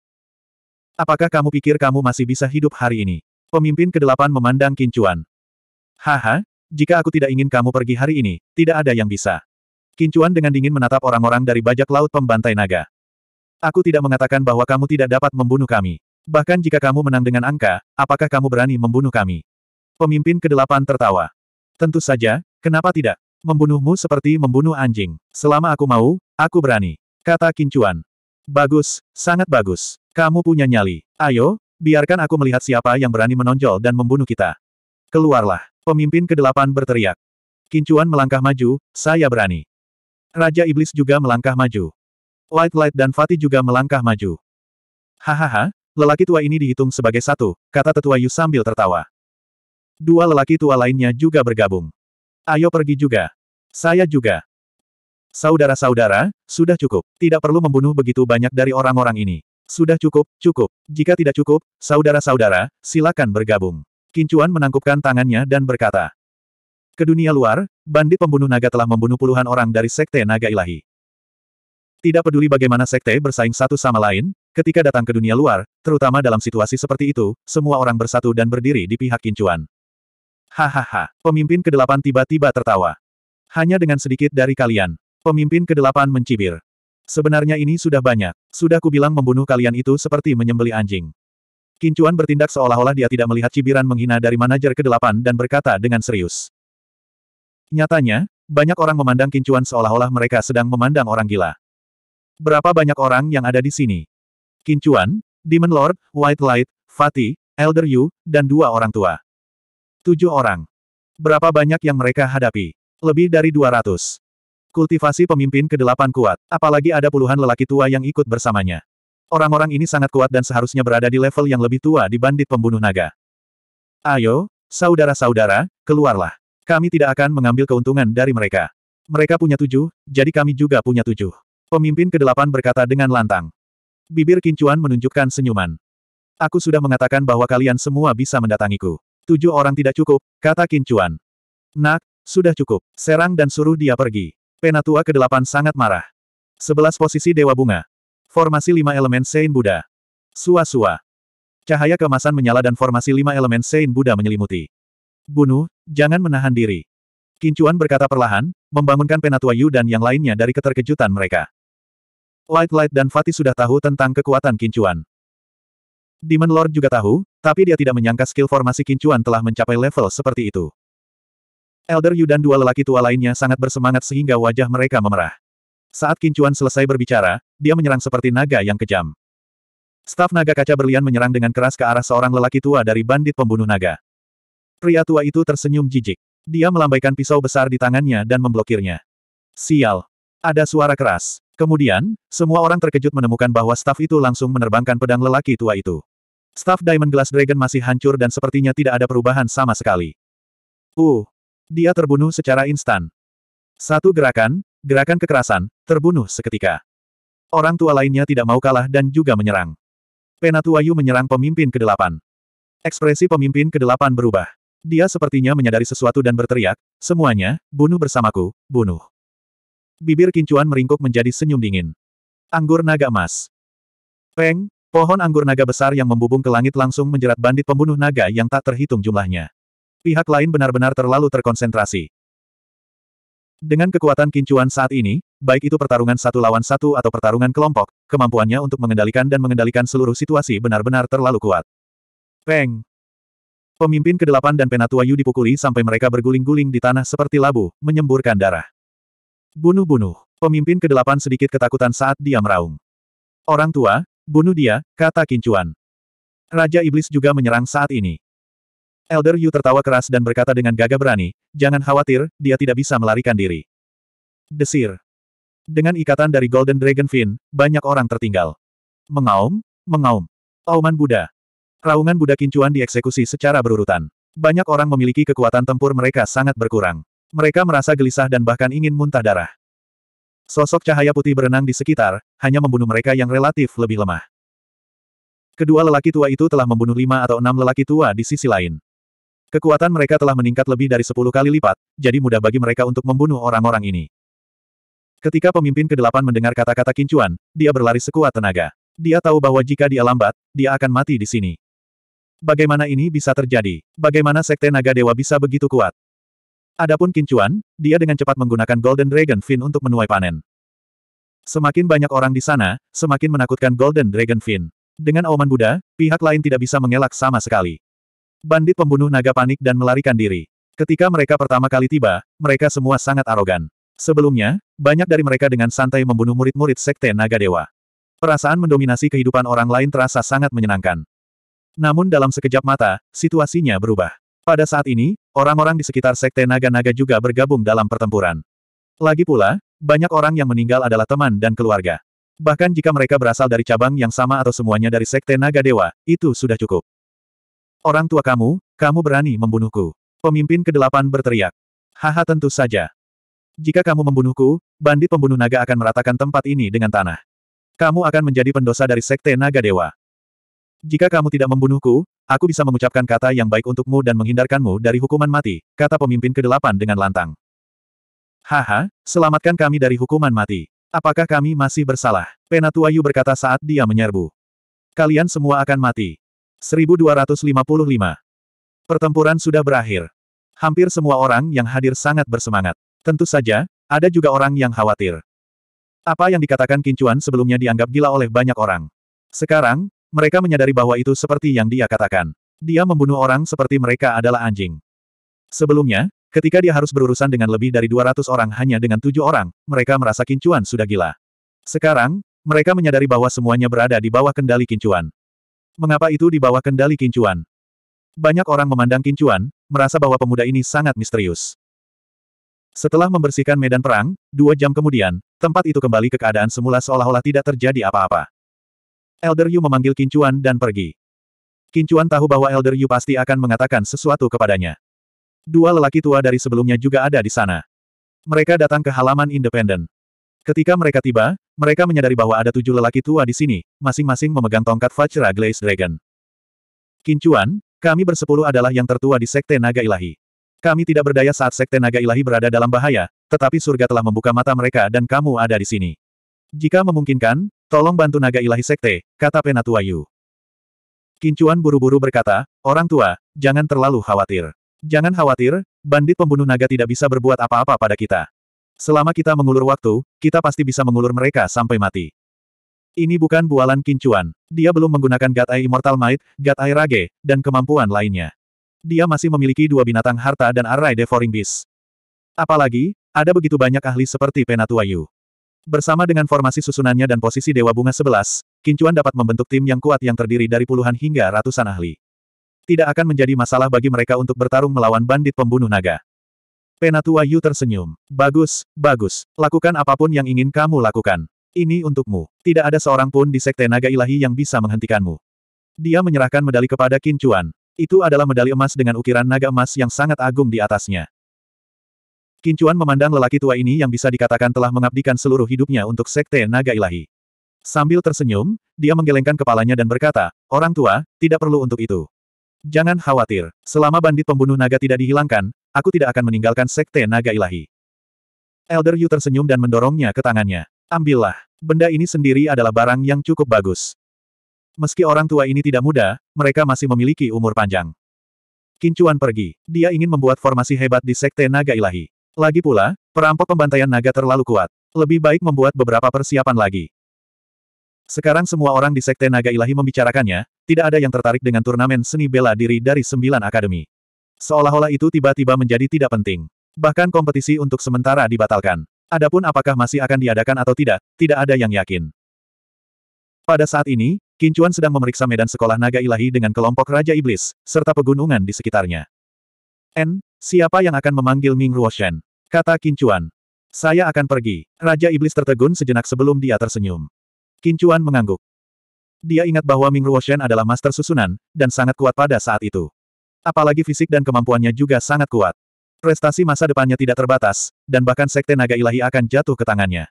Apakah kamu pikir kamu masih bisa hidup hari ini? Pemimpin kedelapan memandang Kincuan. Haha, jika aku tidak ingin kamu pergi hari ini, tidak ada yang bisa. Kincuan dengan dingin menatap orang-orang dari bajak laut pembantai naga. Aku tidak mengatakan bahwa kamu tidak dapat membunuh kami. Bahkan jika kamu menang dengan angka, apakah kamu berani membunuh kami? Pemimpin kedelapan tertawa. Tentu saja, kenapa tidak? Membunuhmu seperti membunuh anjing. Selama aku mau, aku berani. Kata Kincuan. Bagus, sangat bagus. Kamu punya nyali. Ayo, biarkan aku melihat siapa yang berani menonjol dan membunuh kita. Keluarlah. Pemimpin kedelapan berteriak. Kincuan melangkah maju, saya berani. Raja Iblis juga melangkah maju. Light Light dan Fatih juga melangkah maju. Hahaha, lelaki tua ini dihitung sebagai satu, kata tetua Yu sambil tertawa. Dua lelaki tua lainnya juga bergabung. Ayo pergi juga. Saya juga. Saudara-saudara, sudah cukup. Tidak perlu membunuh begitu banyak dari orang-orang ini. Sudah cukup, cukup. Jika tidak cukup, saudara-saudara, silakan bergabung. Kincuan menangkupkan tangannya dan berkata, ke dunia luar, bandit pembunuh naga telah membunuh puluhan orang dari Sekte Naga Ilahi. Tidak peduli bagaimana Sekte bersaing satu sama lain, ketika datang ke dunia luar, terutama dalam situasi seperti itu, semua orang bersatu dan berdiri di pihak kincuan. Hahaha, pemimpin ke-8 tiba-tiba tertawa. Hanya dengan sedikit dari kalian. Pemimpin ke-8 mencibir. Sebenarnya ini sudah banyak. Sudah kubilang membunuh kalian itu seperti menyembeli anjing. Kincuan bertindak seolah-olah dia tidak melihat cibiran menghina dari manajer ke-8 dan berkata dengan serius. Nyatanya, banyak orang memandang Kincuan seolah-olah mereka sedang memandang orang gila. Berapa banyak orang yang ada di sini? Kincuan, Demon Lord, White Light, Fatih, Elder Yu, dan dua orang tua. Tujuh orang. Berapa banyak yang mereka hadapi? Lebih dari 200. Kultivasi pemimpin ke-8 kuat, apalagi ada puluhan lelaki tua yang ikut bersamanya. Orang-orang ini sangat kuat dan seharusnya berada di level yang lebih tua di bandit pembunuh naga. Ayo, saudara-saudara, keluarlah. Kami tidak akan mengambil keuntungan dari mereka. Mereka punya tujuh, jadi kami juga punya tujuh. Pemimpin kedelapan berkata dengan lantang. Bibir Kincuan menunjukkan senyuman. Aku sudah mengatakan bahwa kalian semua bisa mendatangiku. Tujuh orang tidak cukup, kata Kincuan. Nak, sudah cukup. Serang dan suruh dia pergi. Penatua kedelapan sangat marah. Sebelas posisi Dewa Bunga. Formasi lima elemen Sein Buddha. Sua-sua. Cahaya kemasan menyala dan formasi lima elemen Sein Buddha menyelimuti. Bunuh, jangan menahan diri. Kincuan berkata perlahan, membangunkan Penatua Yu dan yang lainnya dari keterkejutan mereka. Light Light dan Fatih sudah tahu tentang kekuatan Kincuan. Demon Lord juga tahu, tapi dia tidak menyangka skill formasi Kincuan telah mencapai level seperti itu. Elder Yu dan dua lelaki tua lainnya sangat bersemangat sehingga wajah mereka memerah. Saat Kincuan selesai berbicara, dia menyerang seperti naga yang kejam. Staf naga kaca berlian menyerang dengan keras ke arah seorang lelaki tua dari bandit pembunuh naga. Pria tua itu tersenyum jijik. Dia melambaikan pisau besar di tangannya dan memblokirnya. Sial. Ada suara keras. Kemudian, semua orang terkejut menemukan bahwa staf itu langsung menerbangkan pedang lelaki tua itu. Staf Diamond Glass Dragon masih hancur dan sepertinya tidak ada perubahan sama sekali. Uh. Dia terbunuh secara instan. Satu gerakan, gerakan kekerasan, terbunuh seketika. Orang tua lainnya tidak mau kalah dan juga menyerang. Penatua Yu menyerang pemimpin kedelapan. Ekspresi pemimpin kedelapan berubah. Dia sepertinya menyadari sesuatu dan berteriak, semuanya, bunuh bersamaku, bunuh. Bibir kincuan meringkuk menjadi senyum dingin. Anggur naga emas. Peng, pohon anggur naga besar yang membubung ke langit langsung menjerat bandit pembunuh naga yang tak terhitung jumlahnya. Pihak lain benar-benar terlalu terkonsentrasi. Dengan kekuatan kincuan saat ini, baik itu pertarungan satu lawan satu atau pertarungan kelompok, kemampuannya untuk mengendalikan dan mengendalikan seluruh situasi benar-benar terlalu kuat. Peng! Pemimpin kedelapan dan Penatua Yu dipukuli sampai mereka berguling-guling di tanah seperti labu, menyemburkan darah. Bunuh-bunuh. Pemimpin kedelapan sedikit ketakutan saat dia meraung. Orang tua, bunuh dia, kata Kincuan. Raja Iblis juga menyerang saat ini. Elder Yu tertawa keras dan berkata dengan gagah berani, jangan khawatir, dia tidak bisa melarikan diri. Desir. Dengan ikatan dari Golden Dragon Fin, banyak orang tertinggal. Mengaum, mengaum. Auman Buddha. Raungan Buddha Kincuan dieksekusi secara berurutan. Banyak orang memiliki kekuatan tempur mereka sangat berkurang. Mereka merasa gelisah dan bahkan ingin muntah darah. Sosok cahaya putih berenang di sekitar, hanya membunuh mereka yang relatif lebih lemah. Kedua lelaki tua itu telah membunuh lima atau enam lelaki tua di sisi lain. Kekuatan mereka telah meningkat lebih dari sepuluh kali lipat, jadi mudah bagi mereka untuk membunuh orang-orang ini. Ketika pemimpin kedelapan mendengar kata-kata kincuan, dia berlari sekuat tenaga. Dia tahu bahwa jika dia lambat, dia akan mati di sini. Bagaimana ini bisa terjadi? Bagaimana Sekte Naga Dewa bisa begitu kuat? Adapun Kincuan, dia dengan cepat menggunakan Golden Dragon Fin untuk menuai panen. Semakin banyak orang di sana, semakin menakutkan Golden Dragon Fin. Dengan Oman Buddha, pihak lain tidak bisa mengelak sama sekali. Bandit pembunuh naga panik dan melarikan diri. Ketika mereka pertama kali tiba, mereka semua sangat arogan. Sebelumnya, banyak dari mereka dengan santai membunuh murid-murid Sekte Naga Dewa. Perasaan mendominasi kehidupan orang lain terasa sangat menyenangkan. Namun dalam sekejap mata, situasinya berubah. Pada saat ini, orang-orang di sekitar Sekte Naga-Naga juga bergabung dalam pertempuran. Lagi pula, banyak orang yang meninggal adalah teman dan keluarga. Bahkan jika mereka berasal dari cabang yang sama atau semuanya dari Sekte Naga Dewa, itu sudah cukup. Orang tua kamu, kamu berani membunuhku. Pemimpin kedelapan berteriak. Haha tentu saja. Jika kamu membunuhku, bandit pembunuh naga akan meratakan tempat ini dengan tanah. Kamu akan menjadi pendosa dari Sekte Naga Dewa. Jika kamu tidak membunuhku, aku bisa mengucapkan kata yang baik untukmu dan menghindarkanmu dari hukuman mati, kata pemimpin kedelapan dengan lantang. Haha, selamatkan kami dari hukuman mati. Apakah kami masih bersalah? Penatuayu berkata saat dia menyerbu. Kalian semua akan mati. 1255. Pertempuran sudah berakhir. Hampir semua orang yang hadir sangat bersemangat. Tentu saja, ada juga orang yang khawatir. Apa yang dikatakan Kincuan sebelumnya dianggap gila oleh banyak orang. Sekarang, mereka menyadari bahwa itu seperti yang dia katakan. Dia membunuh orang seperti mereka adalah anjing. Sebelumnya, ketika dia harus berurusan dengan lebih dari 200 orang hanya dengan tujuh orang, mereka merasa kincuan sudah gila. Sekarang, mereka menyadari bahwa semuanya berada di bawah kendali kincuan. Mengapa itu di bawah kendali kincuan? Banyak orang memandang kincuan, merasa bahwa pemuda ini sangat misterius. Setelah membersihkan medan perang, dua jam kemudian, tempat itu kembali ke keadaan semula seolah-olah tidak terjadi apa-apa. Elder Yu memanggil Kincuan dan pergi. Kincuan tahu bahwa Elder Yu pasti akan mengatakan sesuatu kepadanya. Dua lelaki tua dari sebelumnya juga ada di sana. Mereka datang ke halaman independen. Ketika mereka tiba, mereka menyadari bahwa ada tujuh lelaki tua di sini, masing-masing memegang tongkat Vajra Glaze Dragon. Kincuan, kami bersepuluh adalah yang tertua di Sekte Naga Ilahi. Kami tidak berdaya saat Sekte Naga Ilahi berada dalam bahaya, tetapi surga telah membuka mata mereka dan kamu ada di sini. Jika memungkinkan, Tolong bantu naga ilahi sekte, kata penatua Yu. Kincuan buru-buru berkata, orang tua, jangan terlalu khawatir. Jangan khawatir, bandit pembunuh naga tidak bisa berbuat apa-apa pada kita. Selama kita mengulur waktu, kita pasti bisa mengulur mereka sampai mati. Ini bukan bualan Kincuan. Dia belum menggunakan Gat Eye Immortal Might, Gat Eye Rage, dan kemampuan lainnya. Dia masih memiliki dua binatang harta dan Array Devouring Beast. Apalagi, ada begitu banyak ahli seperti Penatua Yu. Bersama dengan formasi susunannya dan posisi Dewa Bunga 11, Kincuan dapat membentuk tim yang kuat yang terdiri dari puluhan hingga ratusan ahli. Tidak akan menjadi masalah bagi mereka untuk bertarung melawan bandit pembunuh naga. Penatua Yu tersenyum. Bagus, bagus. Lakukan apapun yang ingin kamu lakukan. Ini untukmu. Tidak ada seorang pun di Sekte Naga Ilahi yang bisa menghentikanmu. Dia menyerahkan medali kepada Kincuan. Itu adalah medali emas dengan ukiran naga emas yang sangat agung di atasnya. Kincuan memandang lelaki tua ini yang bisa dikatakan telah mengabdikan seluruh hidupnya untuk Sekte Naga Ilahi. Sambil tersenyum, dia menggelengkan kepalanya dan berkata, Orang tua, tidak perlu untuk itu. Jangan khawatir, selama bandit pembunuh naga tidak dihilangkan, aku tidak akan meninggalkan Sekte Naga Ilahi. Elder Yu tersenyum dan mendorongnya ke tangannya. Ambillah, benda ini sendiri adalah barang yang cukup bagus. Meski orang tua ini tidak muda, mereka masih memiliki umur panjang. Kincuan pergi. Dia ingin membuat formasi hebat di Sekte Naga Ilahi. Lagi pula, perampok pembantaian naga terlalu kuat. Lebih baik membuat beberapa persiapan lagi. Sekarang semua orang di Sekte Naga Ilahi membicarakannya, tidak ada yang tertarik dengan turnamen seni bela diri dari sembilan akademi. Seolah-olah itu tiba-tiba menjadi tidak penting. Bahkan kompetisi untuk sementara dibatalkan. Adapun apakah masih akan diadakan atau tidak, tidak ada yang yakin. Pada saat ini, Kincuan sedang memeriksa medan sekolah naga ilahi dengan kelompok Raja Iblis, serta pegunungan di sekitarnya. N, siapa yang akan memanggil Ming Ruoshen? Kata Kincuan. Saya akan pergi. Raja Iblis tertegun sejenak sebelum dia tersenyum. Kincuan mengangguk. Dia ingat bahwa Ming Ruoshen adalah master susunan, dan sangat kuat pada saat itu. Apalagi fisik dan kemampuannya juga sangat kuat. Prestasi masa depannya tidak terbatas, dan bahkan sekte naga ilahi akan jatuh ke tangannya.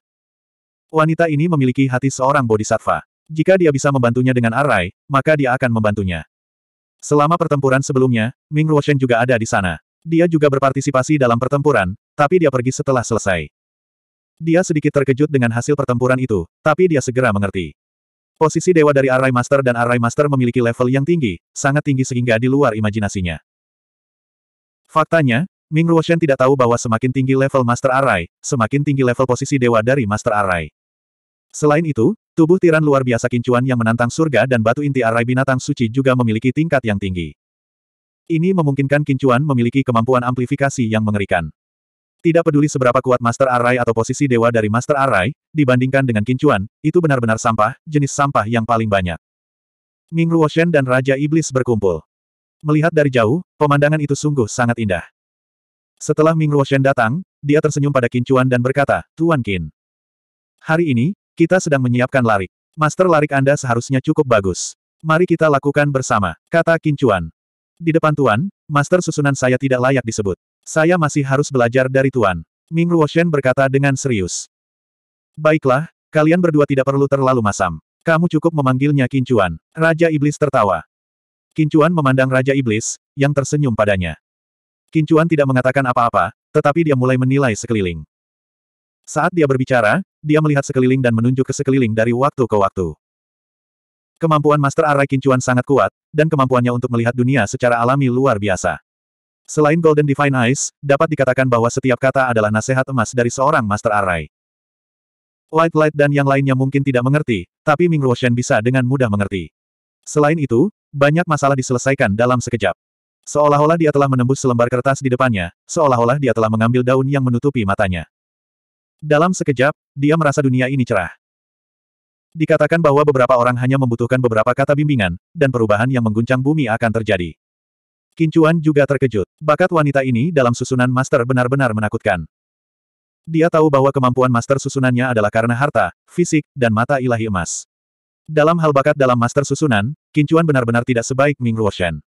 Wanita ini memiliki hati seorang bodhisattva. Jika dia bisa membantunya dengan arai, maka dia akan membantunya. Selama pertempuran sebelumnya, Ming Ruoshen juga ada di sana. Dia juga berpartisipasi dalam pertempuran, tapi dia pergi setelah selesai. Dia sedikit terkejut dengan hasil pertempuran itu, tapi dia segera mengerti. Posisi dewa dari Arai Master dan Arai Master memiliki level yang tinggi, sangat tinggi sehingga di luar imajinasinya. Faktanya, Ming Ruoshen tidak tahu bahwa semakin tinggi level Master Arai, semakin tinggi level posisi dewa dari Master Arai. Selain itu, tubuh tiran luar biasa kincuan yang menantang surga dan batu inti Arai binatang suci juga memiliki tingkat yang tinggi. Ini memungkinkan kincuan memiliki kemampuan amplifikasi yang mengerikan. Tidak peduli seberapa kuat Master Arai atau posisi dewa dari Master Arai, dibandingkan dengan kincuan, itu benar-benar sampah, jenis sampah yang paling banyak. Ming Ruoshen dan Raja Iblis berkumpul. Melihat dari jauh, pemandangan itu sungguh sangat indah. Setelah Ming Ruoshen datang, dia tersenyum pada Kincuan dan berkata, Tuan Kin, Hari ini, kita sedang menyiapkan larik. Master larik Anda seharusnya cukup bagus. Mari kita lakukan bersama, kata Kincuan. Di depan Tuan, Master susunan saya tidak layak disebut. Saya masih harus belajar dari Tuan. Ming Ruoshen berkata dengan serius. Baiklah, kalian berdua tidak perlu terlalu masam. Kamu cukup memanggilnya Kincuan. Raja Iblis tertawa. Kincuan memandang Raja Iblis, yang tersenyum padanya. Kincuan tidak mengatakan apa-apa, tetapi dia mulai menilai sekeliling. Saat dia berbicara, dia melihat sekeliling dan menunjuk ke sekeliling dari waktu ke waktu. Kemampuan Master Arai Kincuan sangat kuat, dan kemampuannya untuk melihat dunia secara alami luar biasa. Selain Golden Divine Eyes, dapat dikatakan bahwa setiap kata adalah nasihat emas dari seorang Master Arai. Light Light dan yang lainnya mungkin tidak mengerti, tapi Ming Ruoshen bisa dengan mudah mengerti. Selain itu, banyak masalah diselesaikan dalam sekejap. Seolah-olah dia telah menembus selembar kertas di depannya, seolah-olah dia telah mengambil daun yang menutupi matanya. Dalam sekejap, dia merasa dunia ini cerah. Dikatakan bahwa beberapa orang hanya membutuhkan beberapa kata bimbingan, dan perubahan yang mengguncang bumi akan terjadi. Kincuan juga terkejut. Bakat wanita ini dalam susunan master benar-benar menakutkan. Dia tahu bahwa kemampuan master susunannya adalah karena harta, fisik, dan mata ilahi emas. Dalam hal bakat dalam master susunan, Kincuan benar-benar tidak sebaik Ming Ruoshen.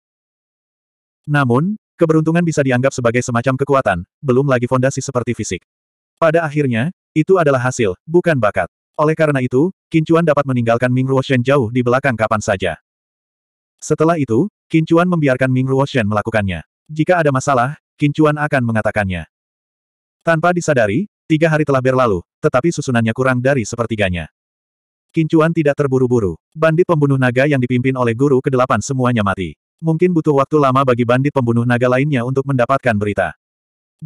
Namun, keberuntungan bisa dianggap sebagai semacam kekuatan, belum lagi fondasi seperti fisik. Pada akhirnya, itu adalah hasil, bukan bakat. Oleh karena itu, Kincuan dapat meninggalkan Ming Ruoshen jauh di belakang kapan saja. Setelah itu, Kincuan membiarkan Ming Ruoshen melakukannya. Jika ada masalah, Kincuan akan mengatakannya. Tanpa disadari, tiga hari telah berlalu, tetapi susunannya kurang dari sepertiganya. Kincuan tidak terburu-buru. Bandit pembunuh naga yang dipimpin oleh guru kedelapan semuanya mati. Mungkin butuh waktu lama bagi bandit pembunuh naga lainnya untuk mendapatkan berita.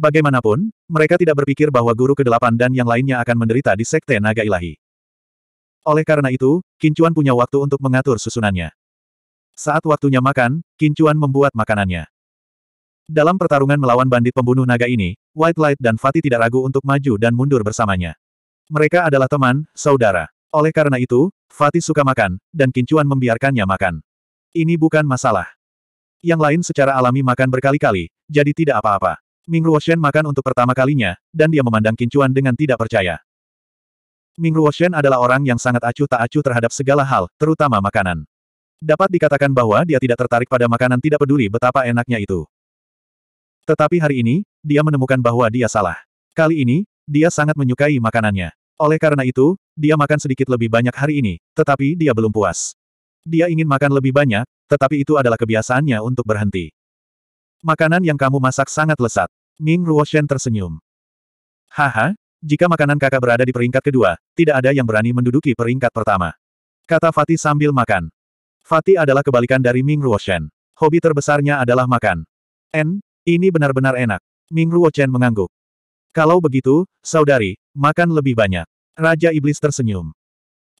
Bagaimanapun, mereka tidak berpikir bahwa guru kedelapan dan yang lainnya akan menderita di sekte naga ilahi. Oleh karena itu, Kincuan punya waktu untuk mengatur susunannya. Saat waktunya makan, Kincuan membuat makanannya. Dalam pertarungan melawan bandit pembunuh naga ini, White Light dan Fatih tidak ragu untuk maju dan mundur bersamanya. Mereka adalah teman, saudara. Oleh karena itu, Fatih suka makan, dan Kincuan membiarkannya makan. Ini bukan masalah. Yang lain secara alami makan berkali-kali, jadi tidak apa-apa. Ming Ruoshen makan untuk pertama kalinya, dan dia memandang Kincuan dengan tidak percaya. Ming Ruoshen adalah orang yang sangat acuh tak acuh terhadap segala hal, terutama makanan. Dapat dikatakan bahwa dia tidak tertarik pada makanan tidak peduli betapa enaknya itu. Tetapi hari ini, dia menemukan bahwa dia salah. Kali ini, dia sangat menyukai makanannya. Oleh karena itu, dia makan sedikit lebih banyak hari ini, tetapi dia belum puas. Dia ingin makan lebih banyak, tetapi itu adalah kebiasaannya untuk berhenti. Makanan yang kamu masak sangat lesat. Ming Ruoshen tersenyum. Haha, jika makanan kakak berada di peringkat kedua, tidak ada yang berani menduduki peringkat pertama. Kata Fatih sambil makan. Fatih adalah kebalikan dari Ming Ruoshen. Hobi terbesarnya adalah makan. En, ini benar-benar enak. Ming Ruoshen mengangguk. Kalau begitu, saudari, makan lebih banyak. Raja Iblis tersenyum.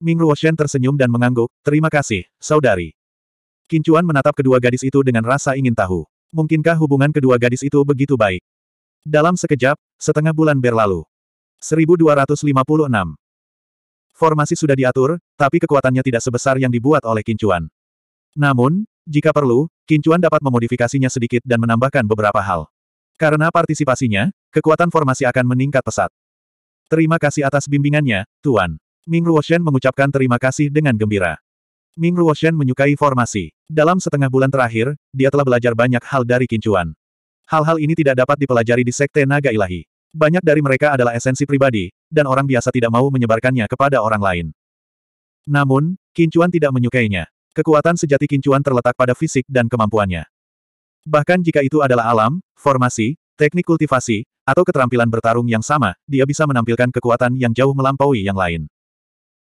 Ming Ruoshen tersenyum dan mengangguk, terima kasih, saudari. Kincuan menatap kedua gadis itu dengan rasa ingin tahu. Mungkinkah hubungan kedua gadis itu begitu baik? Dalam sekejap, setengah bulan berlalu. 1256 Formasi sudah diatur, tapi kekuatannya tidak sebesar yang dibuat oleh Kincuan. Namun, jika perlu, Kincuan dapat memodifikasinya sedikit dan menambahkan beberapa hal. Karena partisipasinya, kekuatan formasi akan meningkat pesat. Terima kasih atas bimbingannya, Tuan. Ming Ruoshen mengucapkan terima kasih dengan gembira. Ming Ruoshen menyukai formasi. Dalam setengah bulan terakhir, dia telah belajar banyak hal dari Kincuan. Hal-hal ini tidak dapat dipelajari di Sekte Naga Ilahi. Banyak dari mereka adalah esensi pribadi, dan orang biasa tidak mau menyebarkannya kepada orang lain. Namun, Kincuan tidak menyukainya. Kekuatan sejati Kincuan terletak pada fisik dan kemampuannya. Bahkan jika itu adalah alam, formasi, teknik kultivasi, atau keterampilan bertarung yang sama, dia bisa menampilkan kekuatan yang jauh melampaui yang lain.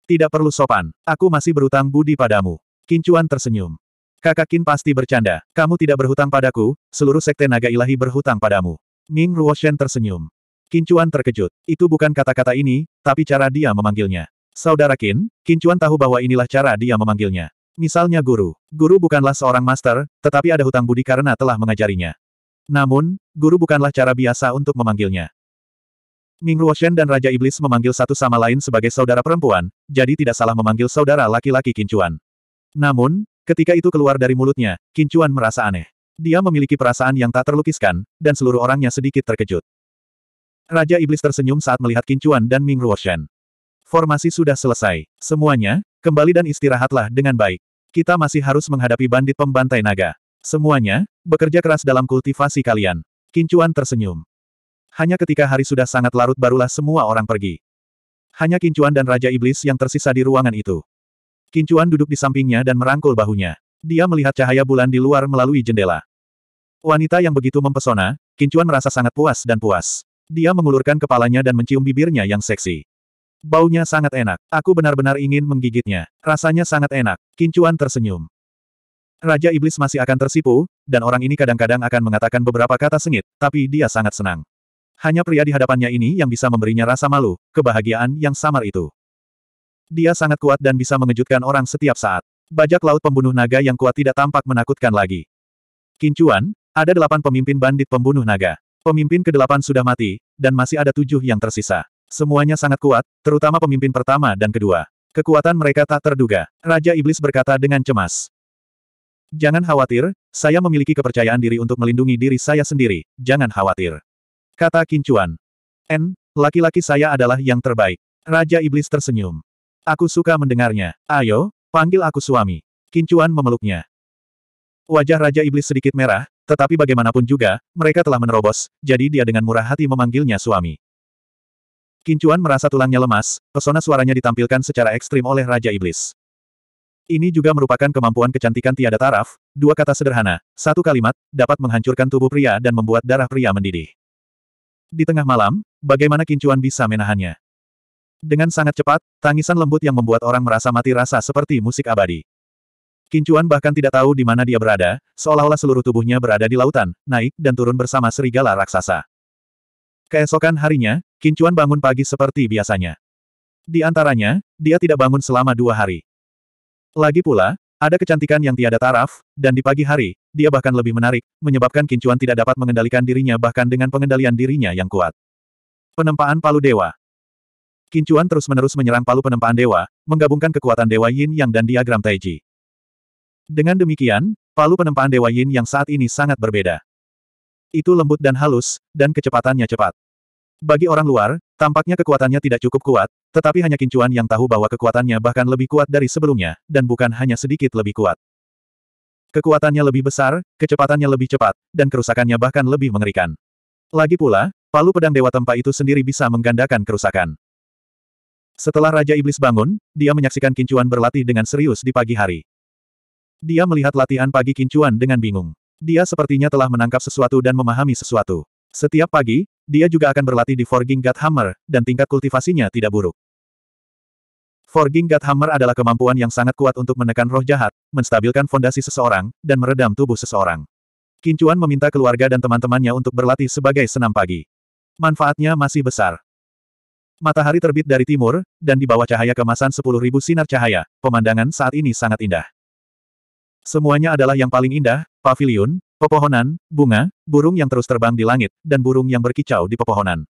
Tidak perlu sopan, aku masih berutang budi padamu. Kincuan tersenyum. Kakak Kin pasti bercanda. Kamu tidak berhutang padaku, seluruh sekte naga ilahi berhutang padamu. Ming Ruoshen tersenyum. Kincuan terkejut. Itu bukan kata-kata ini, tapi cara dia memanggilnya. Saudara Kin, Kincuan tahu bahwa inilah cara dia memanggilnya. Misalnya guru. Guru bukanlah seorang master, tetapi ada hutang budi karena telah mengajarinya. Namun, guru bukanlah cara biasa untuk memanggilnya. Ming Ruoshen dan Raja Iblis memanggil satu sama lain sebagai saudara perempuan, jadi tidak salah memanggil saudara laki-laki Kincuan. Namun, ketika itu keluar dari mulutnya, Kincuan merasa aneh. Dia memiliki perasaan yang tak terlukiskan, dan seluruh orangnya sedikit terkejut. Raja Iblis tersenyum saat melihat Kincuan dan Ming Ruoshan. Formasi sudah selesai. Semuanya, kembali dan istirahatlah dengan baik. Kita masih harus menghadapi bandit pembantai naga. Semuanya, bekerja keras dalam kultivasi kalian. Kincuan tersenyum. Hanya ketika hari sudah sangat larut barulah semua orang pergi. Hanya Kincuan dan Raja Iblis yang tersisa di ruangan itu. Kincuan duduk di sampingnya dan merangkul bahunya. Dia melihat cahaya bulan di luar melalui jendela. Wanita yang begitu mempesona, Kincuan merasa sangat puas dan puas. Dia mengulurkan kepalanya dan mencium bibirnya yang seksi. Baunya sangat enak. Aku benar-benar ingin menggigitnya. Rasanya sangat enak. Kincuan tersenyum. Raja Iblis masih akan tersipu, dan orang ini kadang-kadang akan mengatakan beberapa kata sengit, tapi dia sangat senang. Hanya pria di hadapannya ini yang bisa memberinya rasa malu, kebahagiaan yang samar itu. Dia sangat kuat dan bisa mengejutkan orang setiap saat. Bajak laut pembunuh naga yang kuat tidak tampak menakutkan lagi. Kincuan, ada delapan pemimpin bandit pembunuh naga. Pemimpin ke-8 sudah mati, dan masih ada tujuh yang tersisa. Semuanya sangat kuat, terutama pemimpin pertama dan kedua. Kekuatan mereka tak terduga. Raja Iblis berkata dengan cemas. Jangan khawatir, saya memiliki kepercayaan diri untuk melindungi diri saya sendiri, jangan khawatir. Kata Kincuan. N, laki-laki saya adalah yang terbaik. Raja Iblis tersenyum. Aku suka mendengarnya. Ayo, panggil aku suami. Kincuan memeluknya. Wajah Raja Iblis sedikit merah, tetapi bagaimanapun juga, mereka telah menerobos, jadi dia dengan murah hati memanggilnya suami. Kincuan merasa tulangnya lemas, pesona suaranya ditampilkan secara ekstrim oleh Raja Iblis. Ini juga merupakan kemampuan kecantikan tiada taraf, dua kata sederhana, satu kalimat, dapat menghancurkan tubuh pria dan membuat darah pria mendidih. Di tengah malam, bagaimana Kincuan bisa menahannya? Dengan sangat cepat, tangisan lembut yang membuat orang merasa mati rasa seperti musik abadi. Kincuan bahkan tidak tahu di mana dia berada, seolah-olah seluruh tubuhnya berada di lautan, naik dan turun bersama serigala raksasa. Keesokan harinya, Kincuan bangun pagi seperti biasanya. Di antaranya, dia tidak bangun selama dua hari. Lagi pula, ada kecantikan yang tiada taraf, dan di pagi hari, dia bahkan lebih menarik, menyebabkan Kincuan tidak dapat mengendalikan dirinya bahkan dengan pengendalian dirinya yang kuat. Penempaan Palu Dewa Kincuan terus-menerus menyerang palu penempaan dewa, menggabungkan kekuatan dewa yin yang dan diagram Taiji. Dengan demikian, palu penempaan Dewa Yin yang saat ini sangat berbeda. Itu lembut dan halus, dan kecepatannya cepat. Bagi orang luar, tampaknya kekuatannya tidak cukup kuat, tetapi hanya Kincuan yang tahu bahwa kekuatannya bahkan lebih kuat dari sebelumnya, dan bukan hanya sedikit lebih kuat. Kekuatannya lebih besar, kecepatannya lebih cepat, dan kerusakannya bahkan lebih mengerikan. Lagi pula, palu pedang Dewa Tempa itu sendiri bisa menggandakan kerusakan. Setelah Raja Iblis bangun, dia menyaksikan Kincuan berlatih dengan serius di pagi hari. Dia melihat latihan pagi Kincuan dengan bingung. Dia sepertinya telah menangkap sesuatu dan memahami sesuatu. Setiap pagi, dia juga akan berlatih di Forging God Hammer, dan tingkat kultivasinya tidak buruk. Forging God Hammer adalah kemampuan yang sangat kuat untuk menekan roh jahat, menstabilkan fondasi seseorang, dan meredam tubuh seseorang. Kincuan meminta keluarga dan teman-temannya untuk berlatih sebagai senam pagi. Manfaatnya masih besar. Matahari terbit dari timur, dan di bawah cahaya kemasan 10.000 sinar cahaya, pemandangan saat ini sangat indah. Semuanya adalah yang paling indah, pavilion, pepohonan, bunga, burung yang terus terbang di langit, dan burung yang berkicau di pepohonan.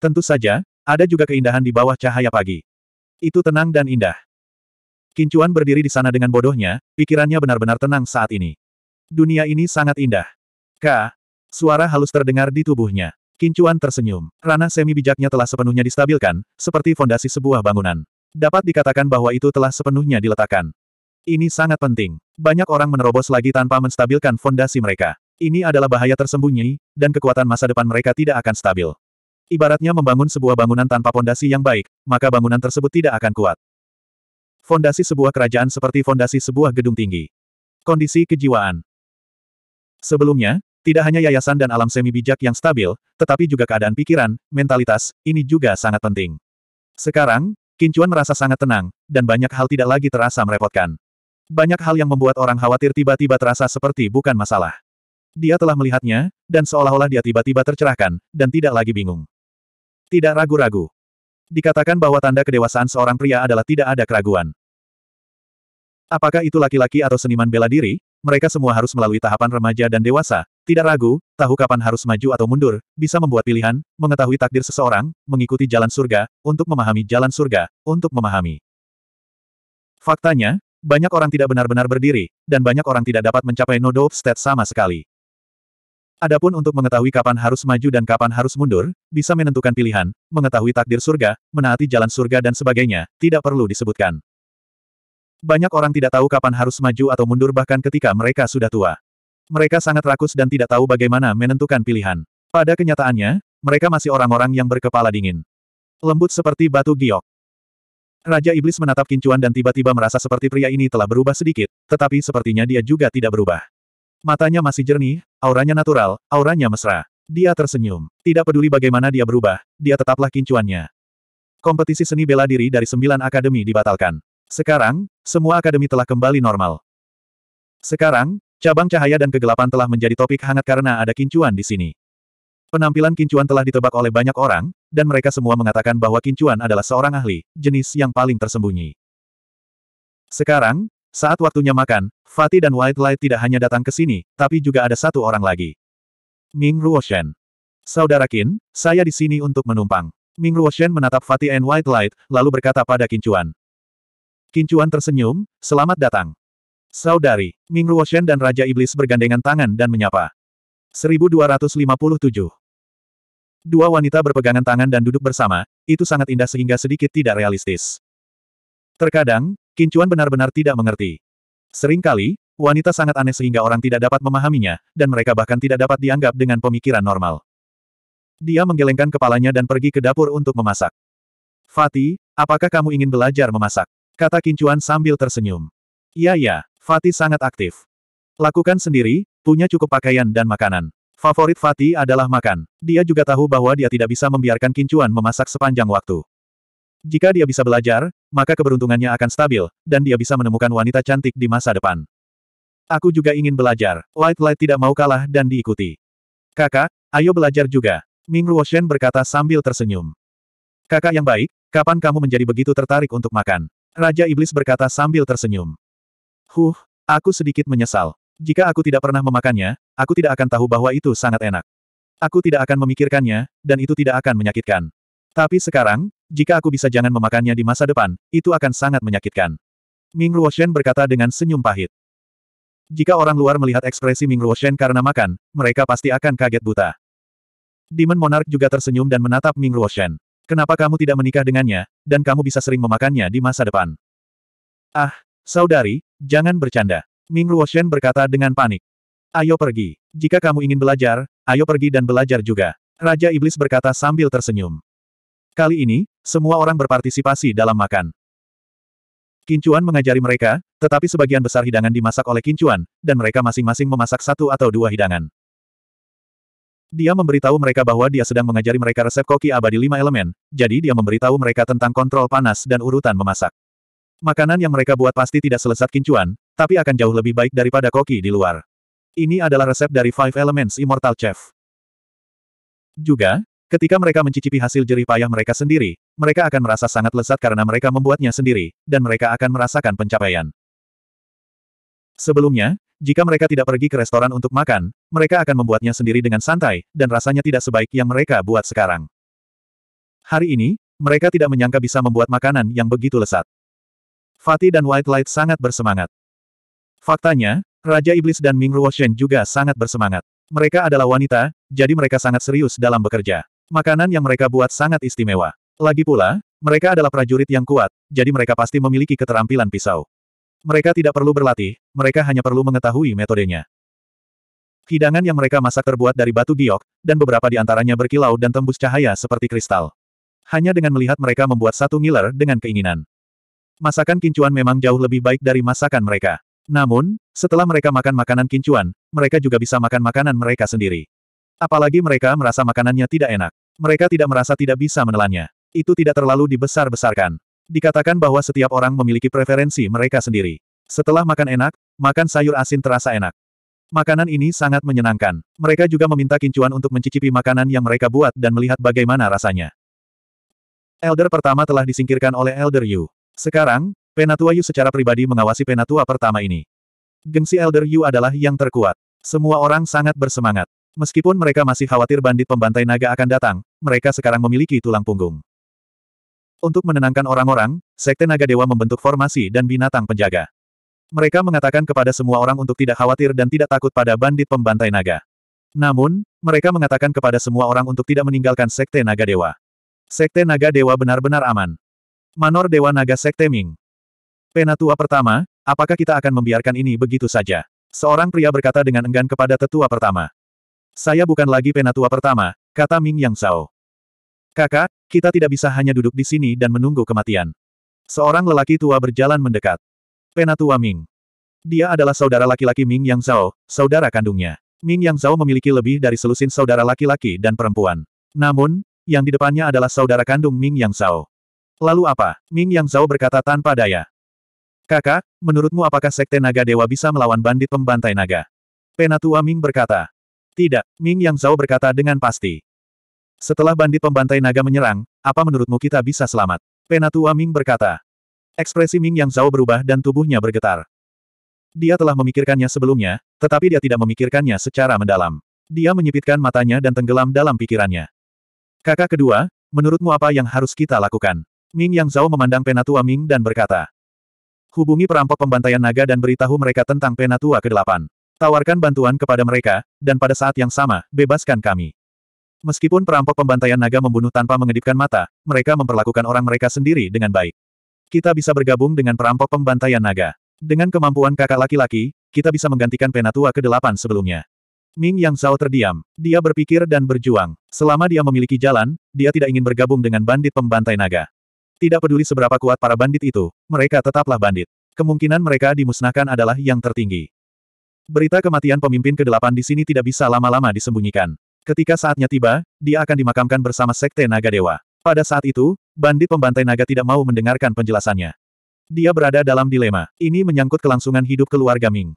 Tentu saja, ada juga keindahan di bawah cahaya pagi. Itu tenang dan indah. Kincuan berdiri di sana dengan bodohnya, pikirannya benar-benar tenang saat ini. Dunia ini sangat indah. K, suara halus terdengar di tubuhnya. Kincuan tersenyum. Ranah semi bijaknya telah sepenuhnya distabilkan, seperti fondasi sebuah bangunan. Dapat dikatakan bahwa itu telah sepenuhnya diletakkan. Ini sangat penting. Banyak orang menerobos lagi tanpa menstabilkan fondasi mereka. Ini adalah bahaya tersembunyi, dan kekuatan masa depan mereka tidak akan stabil. Ibaratnya membangun sebuah bangunan tanpa fondasi yang baik, maka bangunan tersebut tidak akan kuat. Fondasi sebuah kerajaan seperti fondasi sebuah gedung tinggi. Kondisi kejiwaan. Sebelumnya, tidak hanya yayasan dan alam semi bijak yang stabil, tetapi juga keadaan pikiran, mentalitas, ini juga sangat penting. Sekarang, Kincuan merasa sangat tenang, dan banyak hal tidak lagi terasa merepotkan. Banyak hal yang membuat orang khawatir tiba-tiba terasa seperti bukan masalah. Dia telah melihatnya, dan seolah-olah dia tiba-tiba tercerahkan, dan tidak lagi bingung. Tidak ragu-ragu. Dikatakan bahwa tanda kedewasaan seorang pria adalah tidak ada keraguan. Apakah itu laki-laki atau seniman bela diri, mereka semua harus melalui tahapan remaja dan dewasa, tidak ragu, tahu kapan harus maju atau mundur, bisa membuat pilihan, mengetahui takdir seseorang, mengikuti jalan surga, untuk memahami jalan surga, untuk memahami. Faktanya, banyak orang tidak benar-benar berdiri, dan banyak orang tidak dapat mencapai no dope state sama sekali. Adapun untuk mengetahui kapan harus maju dan kapan harus mundur, bisa menentukan pilihan, mengetahui takdir surga, menaati jalan surga dan sebagainya, tidak perlu disebutkan. Banyak orang tidak tahu kapan harus maju atau mundur bahkan ketika mereka sudah tua. Mereka sangat rakus dan tidak tahu bagaimana menentukan pilihan. Pada kenyataannya, mereka masih orang-orang yang berkepala dingin. Lembut seperti batu giok. Raja Iblis menatap Kincuan dan tiba-tiba merasa seperti pria ini telah berubah sedikit, tetapi sepertinya dia juga tidak berubah. Matanya masih jernih, auranya natural, auranya mesra. Dia tersenyum. Tidak peduli bagaimana dia berubah, dia tetaplah Kincuannya. Kompetisi seni bela diri dari sembilan akademi dibatalkan. Sekarang, semua akademi telah kembali normal. Sekarang, cabang cahaya dan kegelapan telah menjadi topik hangat karena ada Kincuan di sini. Penampilan Kincuan telah ditebak oleh banyak orang, dan mereka semua mengatakan bahwa Kincuan adalah seorang ahli, jenis yang paling tersembunyi. Sekarang, saat waktunya makan, Fatih dan White Light tidak hanya datang ke sini, tapi juga ada satu orang lagi. Ming Ruoshen. Saudara Qin, saya di sini untuk menumpang. Ming Ruoshen menatap Fatih and White Light, lalu berkata pada Kincuan. Kincuan tersenyum, selamat datang. Saudari, Ming Ruoshen dan Raja Iblis bergandengan tangan dan menyapa. 1257 Dua wanita berpegangan tangan dan duduk bersama, itu sangat indah sehingga sedikit tidak realistis. Terkadang, Kincuan benar-benar tidak mengerti. Seringkali, wanita sangat aneh sehingga orang tidak dapat memahaminya, dan mereka bahkan tidak dapat dianggap dengan pemikiran normal. Dia menggelengkan kepalanya dan pergi ke dapur untuk memasak. Fatih, apakah kamu ingin belajar memasak? Kata Kincuan sambil tersenyum. Iya ya, Fatih sangat aktif. Lakukan sendiri, punya cukup pakaian dan makanan. Favorit Fati adalah makan. Dia juga tahu bahwa dia tidak bisa membiarkan kincuan memasak sepanjang waktu. Jika dia bisa belajar, maka keberuntungannya akan stabil, dan dia bisa menemukan wanita cantik di masa depan. Aku juga ingin belajar. Light Light tidak mau kalah dan diikuti. Kakak, ayo belajar juga. Ming Ruoshen berkata sambil tersenyum. Kakak yang baik, kapan kamu menjadi begitu tertarik untuk makan? Raja Iblis berkata sambil tersenyum. Huh, aku sedikit menyesal. Jika aku tidak pernah memakannya, aku tidak akan tahu bahwa itu sangat enak. Aku tidak akan memikirkannya, dan itu tidak akan menyakitkan. Tapi sekarang, jika aku bisa jangan memakannya di masa depan, itu akan sangat menyakitkan. Ming Ruoshen berkata dengan senyum pahit. Jika orang luar melihat ekspresi Ming Ruoshen karena makan, mereka pasti akan kaget buta. Demon Monarch juga tersenyum dan menatap Ming Ruoshen. Kenapa kamu tidak menikah dengannya, dan kamu bisa sering memakannya di masa depan? Ah, saudari, jangan bercanda. Ming Ruoshen berkata dengan panik. Ayo pergi. Jika kamu ingin belajar, ayo pergi dan belajar juga. Raja Iblis berkata sambil tersenyum. Kali ini, semua orang berpartisipasi dalam makan. Kincuan mengajari mereka, tetapi sebagian besar hidangan dimasak oleh Kincuan, dan mereka masing-masing memasak satu atau dua hidangan. Dia memberitahu mereka bahwa dia sedang mengajari mereka resep koki abadi lima elemen, jadi dia memberitahu mereka tentang kontrol panas dan urutan memasak. Makanan yang mereka buat pasti tidak selesat kincuan, tapi akan jauh lebih baik daripada koki di luar. Ini adalah resep dari Five Elements Immortal Chef. Juga, ketika mereka mencicipi hasil jerih payah mereka sendiri, mereka akan merasa sangat lezat karena mereka membuatnya sendiri, dan mereka akan merasakan pencapaian. Sebelumnya, jika mereka tidak pergi ke restoran untuk makan, mereka akan membuatnya sendiri dengan santai, dan rasanya tidak sebaik yang mereka buat sekarang. Hari ini, mereka tidak menyangka bisa membuat makanan yang begitu lezat. Fatih dan White Light sangat bersemangat. Faktanya, Raja Iblis dan Ming Ruoshen juga sangat bersemangat. Mereka adalah wanita, jadi mereka sangat serius dalam bekerja. Makanan yang mereka buat sangat istimewa. Lagi pula, mereka adalah prajurit yang kuat, jadi mereka pasti memiliki keterampilan pisau. Mereka tidak perlu berlatih, mereka hanya perlu mengetahui metodenya. Hidangan yang mereka masak terbuat dari batu giok, dan beberapa di antaranya berkilau dan tembus cahaya seperti kristal. Hanya dengan melihat mereka membuat satu ngiler dengan keinginan. Masakan kincuan memang jauh lebih baik dari masakan mereka. Namun, setelah mereka makan makanan kincuan, mereka juga bisa makan makanan mereka sendiri. Apalagi mereka merasa makanannya tidak enak. Mereka tidak merasa tidak bisa menelannya. Itu tidak terlalu dibesar-besarkan. Dikatakan bahwa setiap orang memiliki preferensi mereka sendiri. Setelah makan enak, makan sayur asin terasa enak. Makanan ini sangat menyenangkan. Mereka juga meminta kincuan untuk mencicipi makanan yang mereka buat dan melihat bagaimana rasanya. Elder pertama telah disingkirkan oleh Elder Yu. Sekarang, Penatua Yu secara pribadi mengawasi penatua pertama ini. Gengsi Elder Yu adalah yang terkuat. Semua orang sangat bersemangat. Meskipun mereka masih khawatir bandit pembantai naga akan datang, mereka sekarang memiliki tulang punggung. Untuk menenangkan orang-orang, Sekte Naga Dewa membentuk formasi dan binatang penjaga. Mereka mengatakan kepada semua orang untuk tidak khawatir dan tidak takut pada bandit pembantai naga. Namun, mereka mengatakan kepada semua orang untuk tidak meninggalkan Sekte Naga Dewa. Sekte Naga Dewa benar-benar aman. Manor Dewa Naga Sekte Ming. Penatua pertama, apakah kita akan membiarkan ini begitu saja? Seorang pria berkata dengan enggan kepada tetua pertama. Saya bukan lagi penatua pertama, kata Ming Yang Zhao. Kakak, kita tidak bisa hanya duduk di sini dan menunggu kematian. Seorang lelaki tua berjalan mendekat. Penatua Ming. Dia adalah saudara laki-laki Ming Yang Zhao, saudara kandungnya. Ming Yang Zhao memiliki lebih dari selusin saudara laki-laki dan perempuan. Namun, yang di depannya adalah saudara kandung Ming Yang Zhao. Lalu apa? Ming Yang Zhao berkata tanpa daya. Kakak, menurutmu apakah Sekte Naga Dewa bisa melawan bandit pembantai naga? Penatua Ming berkata. Tidak, Ming Yang Zhao berkata dengan pasti. Setelah bandit pembantai naga menyerang, apa menurutmu kita bisa selamat? Penatua Ming berkata. Ekspresi Ming Yang Zhao berubah dan tubuhnya bergetar. Dia telah memikirkannya sebelumnya, tetapi dia tidak memikirkannya secara mendalam. Dia menyipitkan matanya dan tenggelam dalam pikirannya. Kakak kedua, menurutmu apa yang harus kita lakukan? Ming Yang Zhao memandang Penatua Ming dan berkata. Hubungi perampok pembantaian naga dan beritahu mereka tentang Penatua ke-8. Tawarkan bantuan kepada mereka, dan pada saat yang sama, bebaskan kami. Meskipun perampok pembantaian naga membunuh tanpa mengedipkan mata, mereka memperlakukan orang mereka sendiri dengan baik. Kita bisa bergabung dengan perampok pembantaian naga. Dengan kemampuan kakak laki-laki, kita bisa menggantikan Penatua ke-8 sebelumnya. Ming Yang Zhao terdiam. Dia berpikir dan berjuang. Selama dia memiliki jalan, dia tidak ingin bergabung dengan bandit pembantai naga. Tidak peduli seberapa kuat para bandit itu, mereka tetaplah bandit. Kemungkinan mereka dimusnahkan adalah yang tertinggi. Berita kematian pemimpin ke-8 di sini tidak bisa lama-lama disembunyikan. Ketika saatnya tiba, dia akan dimakamkan bersama Sekte Naga Dewa. Pada saat itu, bandit pembantai naga tidak mau mendengarkan penjelasannya. Dia berada dalam dilema. Ini menyangkut kelangsungan hidup keluarga Ming.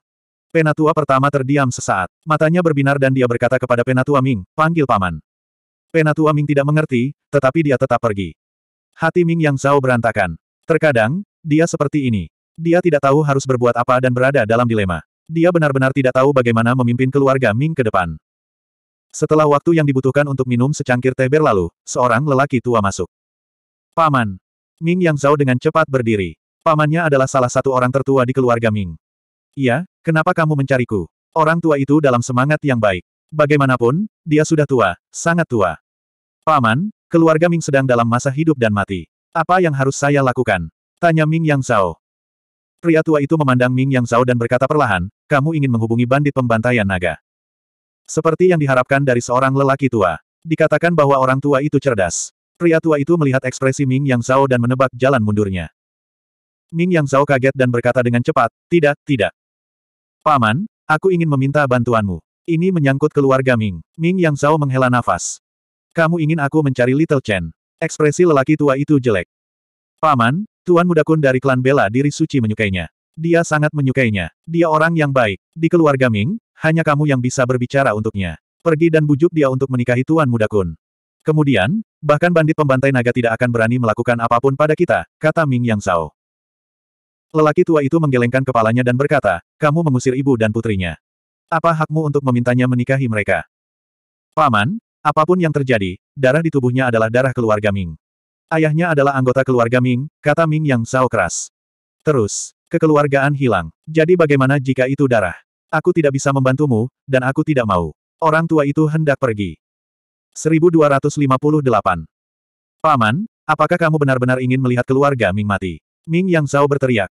Penatua pertama terdiam sesaat. Matanya berbinar dan dia berkata kepada Penatua Ming, panggil paman. Penatua Ming tidak mengerti, tetapi dia tetap pergi. Hati Ming Yang Zhao berantakan. Terkadang, dia seperti ini. Dia tidak tahu harus berbuat apa dan berada dalam dilema. Dia benar-benar tidak tahu bagaimana memimpin keluarga Ming ke depan. Setelah waktu yang dibutuhkan untuk minum secangkir teh berlalu, seorang lelaki tua masuk. Paman. Ming Yang Zhao dengan cepat berdiri. Pamannya adalah salah satu orang tertua di keluarga Ming. Iya, kenapa kamu mencariku? Orang tua itu dalam semangat yang baik. Bagaimanapun, dia sudah tua, sangat tua. Paman, Keluarga Ming sedang dalam masa hidup dan mati. Apa yang harus saya lakukan? Tanya Ming Yang Zhao. Pria tua itu memandang Ming Yang Zhao dan berkata perlahan, kamu ingin menghubungi bandit pembantaian naga. Seperti yang diharapkan dari seorang lelaki tua. Dikatakan bahwa orang tua itu cerdas. Pria tua itu melihat ekspresi Ming Yang Zhao dan menebak jalan mundurnya. Ming Yang Zhao kaget dan berkata dengan cepat, tidak, tidak. Paman, aku ingin meminta bantuanmu. Ini menyangkut keluarga Ming. Ming Yang Zhao menghela nafas. Kamu ingin aku mencari Little Chen? Ekspresi lelaki tua itu jelek. Paman, Tuan Muda Kun dari klan bela diri suci menyukainya. Dia sangat menyukainya. Dia orang yang baik. Di keluarga Ming, hanya kamu yang bisa berbicara untuknya. Pergi dan bujuk dia untuk menikahi Tuan Muda Kun. Kemudian, bahkan bandit pembantai naga tidak akan berani melakukan apapun pada kita, kata Ming Yang Zhao. Lelaki tua itu menggelengkan kepalanya dan berkata, kamu mengusir ibu dan putrinya. Apa hakmu untuk memintanya menikahi mereka? Paman, Apapun yang terjadi, darah di tubuhnya adalah darah keluarga Ming. Ayahnya adalah anggota keluarga Ming, kata Ming Yang sao keras. Terus, kekeluargaan hilang. Jadi bagaimana jika itu darah? Aku tidak bisa membantumu, dan aku tidak mau. Orang tua itu hendak pergi. 1258. Paman, apakah kamu benar-benar ingin melihat keluarga Ming mati? Ming Yang Zhao berteriak.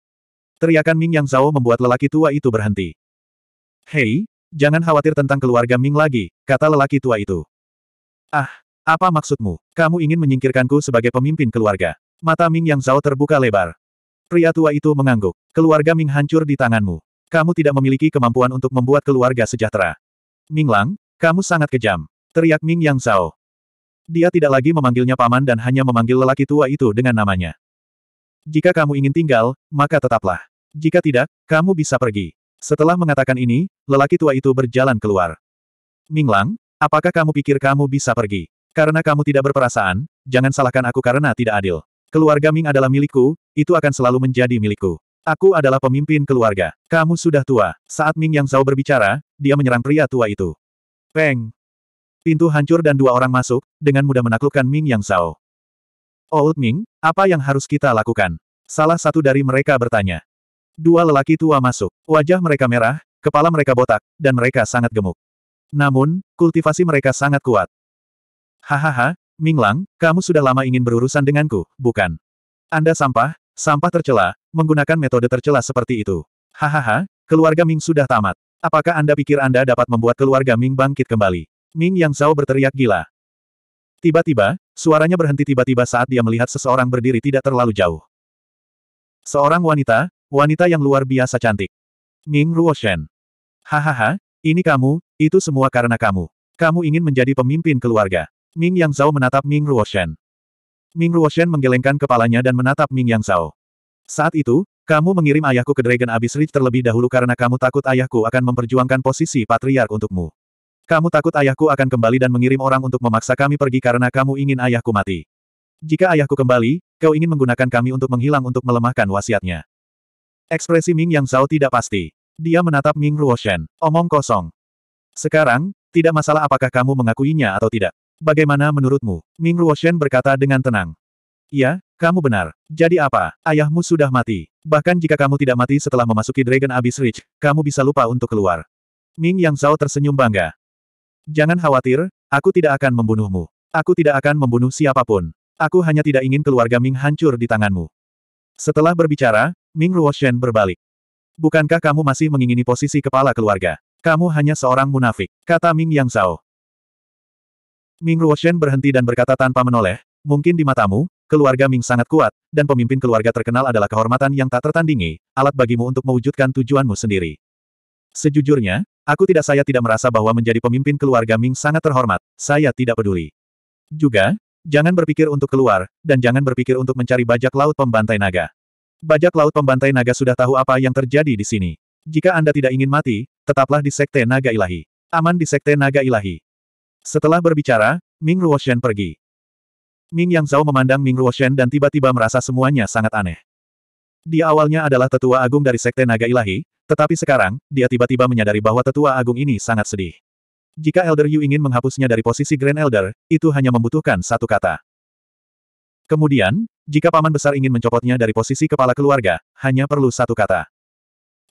Teriakan Ming Yang Zhao membuat lelaki tua itu berhenti. Hei, jangan khawatir tentang keluarga Ming lagi, kata lelaki tua itu. Ah, apa maksudmu? Kamu ingin menyingkirkanku sebagai pemimpin keluarga? Mata Ming Yang Zhao terbuka lebar. Pria tua itu mengangguk. Keluarga Ming hancur di tanganmu. Kamu tidak memiliki kemampuan untuk membuat keluarga sejahtera. Ming Lang, kamu sangat kejam. Teriak Ming Yang Zhao. Dia tidak lagi memanggilnya paman dan hanya memanggil lelaki tua itu dengan namanya. Jika kamu ingin tinggal, maka tetaplah. Jika tidak, kamu bisa pergi. Setelah mengatakan ini, lelaki tua itu berjalan keluar. Ming Lang. Apakah kamu pikir kamu bisa pergi? Karena kamu tidak berperasaan, jangan salahkan aku karena tidak adil. Keluarga Ming adalah milikku, itu akan selalu menjadi milikku. Aku adalah pemimpin keluarga. Kamu sudah tua. Saat Ming Yang Zhao berbicara, dia menyerang pria tua itu. Peng! Pintu hancur dan dua orang masuk, dengan mudah menaklukkan Ming Yang Zhao. Old oh, Ming, apa yang harus kita lakukan? Salah satu dari mereka bertanya. Dua lelaki tua masuk. Wajah mereka merah, kepala mereka botak, dan mereka sangat gemuk. Namun, kultivasi mereka sangat kuat. Hahaha, Minglang, kamu sudah lama ingin berurusan denganku, bukan? Anda sampah, sampah tercela, menggunakan metode tercela seperti itu. Hahaha, keluarga Ming sudah tamat. Apakah Anda pikir Anda dapat membuat keluarga Ming bangkit kembali? Ming Yang Zhao berteriak gila. Tiba-tiba, suaranya berhenti tiba-tiba saat dia melihat seseorang berdiri tidak terlalu jauh. Seorang wanita, wanita yang luar biasa cantik. Ming Ruoshen. Hahaha, ini kamu, itu semua karena kamu. Kamu ingin menjadi pemimpin keluarga. Ming Yang Zhao menatap Ming Ruoshen. Ming Ruoshen menggelengkan kepalanya dan menatap Ming Yang Zhao. Saat itu, kamu mengirim ayahku ke Dragon Abyss Ridge terlebih dahulu karena kamu takut ayahku akan memperjuangkan posisi patriark untukmu. Kamu takut ayahku akan kembali dan mengirim orang untuk memaksa kami pergi karena kamu ingin ayahku mati. Jika ayahku kembali, kau ingin menggunakan kami untuk menghilang untuk melemahkan wasiatnya. Ekspresi Ming Yang Zhao tidak pasti. Dia menatap Ming Ruoshen. Omong kosong. Sekarang, tidak masalah apakah kamu mengakuinya atau tidak. Bagaimana menurutmu? Ming Ruoshen berkata dengan tenang. Ya, kamu benar. Jadi apa? Ayahmu sudah mati. Bahkan jika kamu tidak mati setelah memasuki Dragon Abyss Ridge, kamu bisa lupa untuk keluar. Ming Yang Zhao tersenyum bangga. Jangan khawatir, aku tidak akan membunuhmu. Aku tidak akan membunuh siapapun. Aku hanya tidak ingin keluarga Ming hancur di tanganmu. Setelah berbicara, Ming Ruoshen berbalik. Bukankah kamu masih mengingini posisi kepala keluarga? Kamu hanya seorang munafik, kata Ming Yang Zhao. Ming Ruoshen berhenti dan berkata tanpa menoleh, mungkin di matamu, keluarga Ming sangat kuat, dan pemimpin keluarga terkenal adalah kehormatan yang tak tertandingi, alat bagimu untuk mewujudkan tujuanmu sendiri. Sejujurnya, aku tidak saya tidak merasa bahwa menjadi pemimpin keluarga Ming sangat terhormat, saya tidak peduli. Juga, jangan berpikir untuk keluar, dan jangan berpikir untuk mencari bajak laut pembantai naga. Bajak laut pembantai naga sudah tahu apa yang terjadi di sini. Jika Anda tidak ingin mati, tetaplah di Sekte Naga Ilahi. Aman di Sekte Naga Ilahi. Setelah berbicara, Ming Ruoshen pergi. Ming Yang Zhao memandang Ming Ruoshen dan tiba-tiba merasa semuanya sangat aneh. Dia awalnya adalah tetua agung dari Sekte Naga Ilahi, tetapi sekarang, dia tiba-tiba menyadari bahwa tetua agung ini sangat sedih. Jika Elder Yu ingin menghapusnya dari posisi Grand Elder, itu hanya membutuhkan satu kata. Kemudian, jika Paman Besar ingin mencopotnya dari posisi kepala keluarga, hanya perlu satu kata.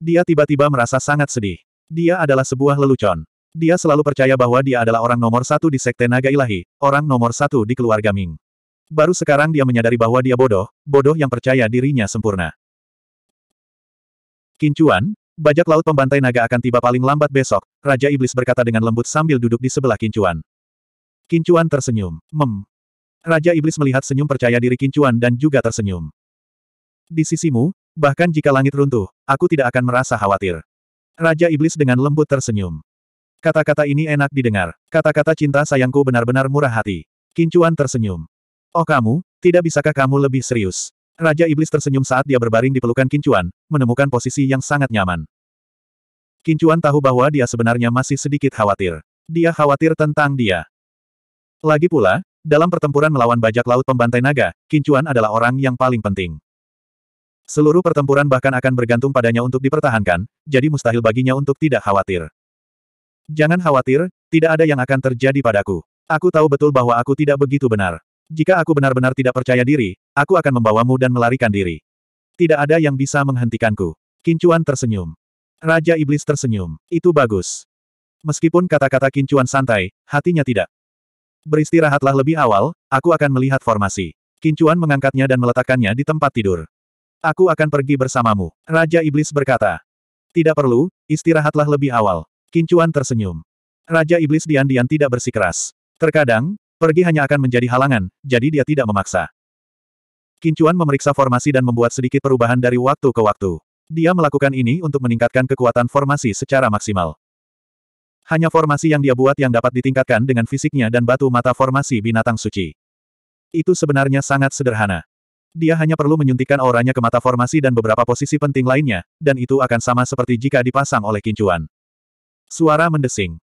Dia tiba-tiba merasa sangat sedih. Dia adalah sebuah lelucon. Dia selalu percaya bahwa dia adalah orang nomor satu di Sekte Naga Ilahi, orang nomor satu di keluarga Ming. Baru sekarang dia menyadari bahwa dia bodoh, bodoh yang percaya dirinya sempurna. Kincuan, bajak laut pembantai naga akan tiba paling lambat besok, Raja Iblis berkata dengan lembut sambil duduk di sebelah Kincuan. Kincuan tersenyum, mem. Raja Iblis melihat senyum percaya diri Kincuan dan juga tersenyum. Di sisimu, bahkan jika langit runtuh, aku tidak akan merasa khawatir. Raja Iblis dengan lembut tersenyum. Kata-kata ini enak didengar. Kata-kata cinta sayangku benar-benar murah hati. Kincuan tersenyum. Oh kamu, tidak bisakah kamu lebih serius? Raja Iblis tersenyum saat dia berbaring di pelukan Kincuan, menemukan posisi yang sangat nyaman. Kincuan tahu bahwa dia sebenarnya masih sedikit khawatir. Dia khawatir tentang dia. Lagi pula, dalam pertempuran melawan bajak laut pembantai naga, Kincuan adalah orang yang paling penting. Seluruh pertempuran bahkan akan bergantung padanya untuk dipertahankan, jadi mustahil baginya untuk tidak khawatir. Jangan khawatir, tidak ada yang akan terjadi padaku. Aku tahu betul bahwa aku tidak begitu benar. Jika aku benar-benar tidak percaya diri, aku akan membawamu dan melarikan diri. Tidak ada yang bisa menghentikanku. Kincuan tersenyum. Raja Iblis tersenyum. Itu bagus. Meskipun kata-kata Kincuan santai, hatinya tidak. Beristirahatlah lebih awal, aku akan melihat formasi. Kincuan mengangkatnya dan meletakkannya di tempat tidur. Aku akan pergi bersamamu. Raja Iblis berkata. Tidak perlu, istirahatlah lebih awal. Kincuan tersenyum. Raja Iblis dian-dian tidak bersikeras. Terkadang, pergi hanya akan menjadi halangan, jadi dia tidak memaksa. Kincuan memeriksa formasi dan membuat sedikit perubahan dari waktu ke waktu. Dia melakukan ini untuk meningkatkan kekuatan formasi secara maksimal. Hanya formasi yang dia buat yang dapat ditingkatkan dengan fisiknya dan batu mata formasi binatang suci. Itu sebenarnya sangat sederhana. Dia hanya perlu menyuntikkan auranya ke mata formasi dan beberapa posisi penting lainnya, dan itu akan sama seperti jika dipasang oleh kincuan. Suara mendesing.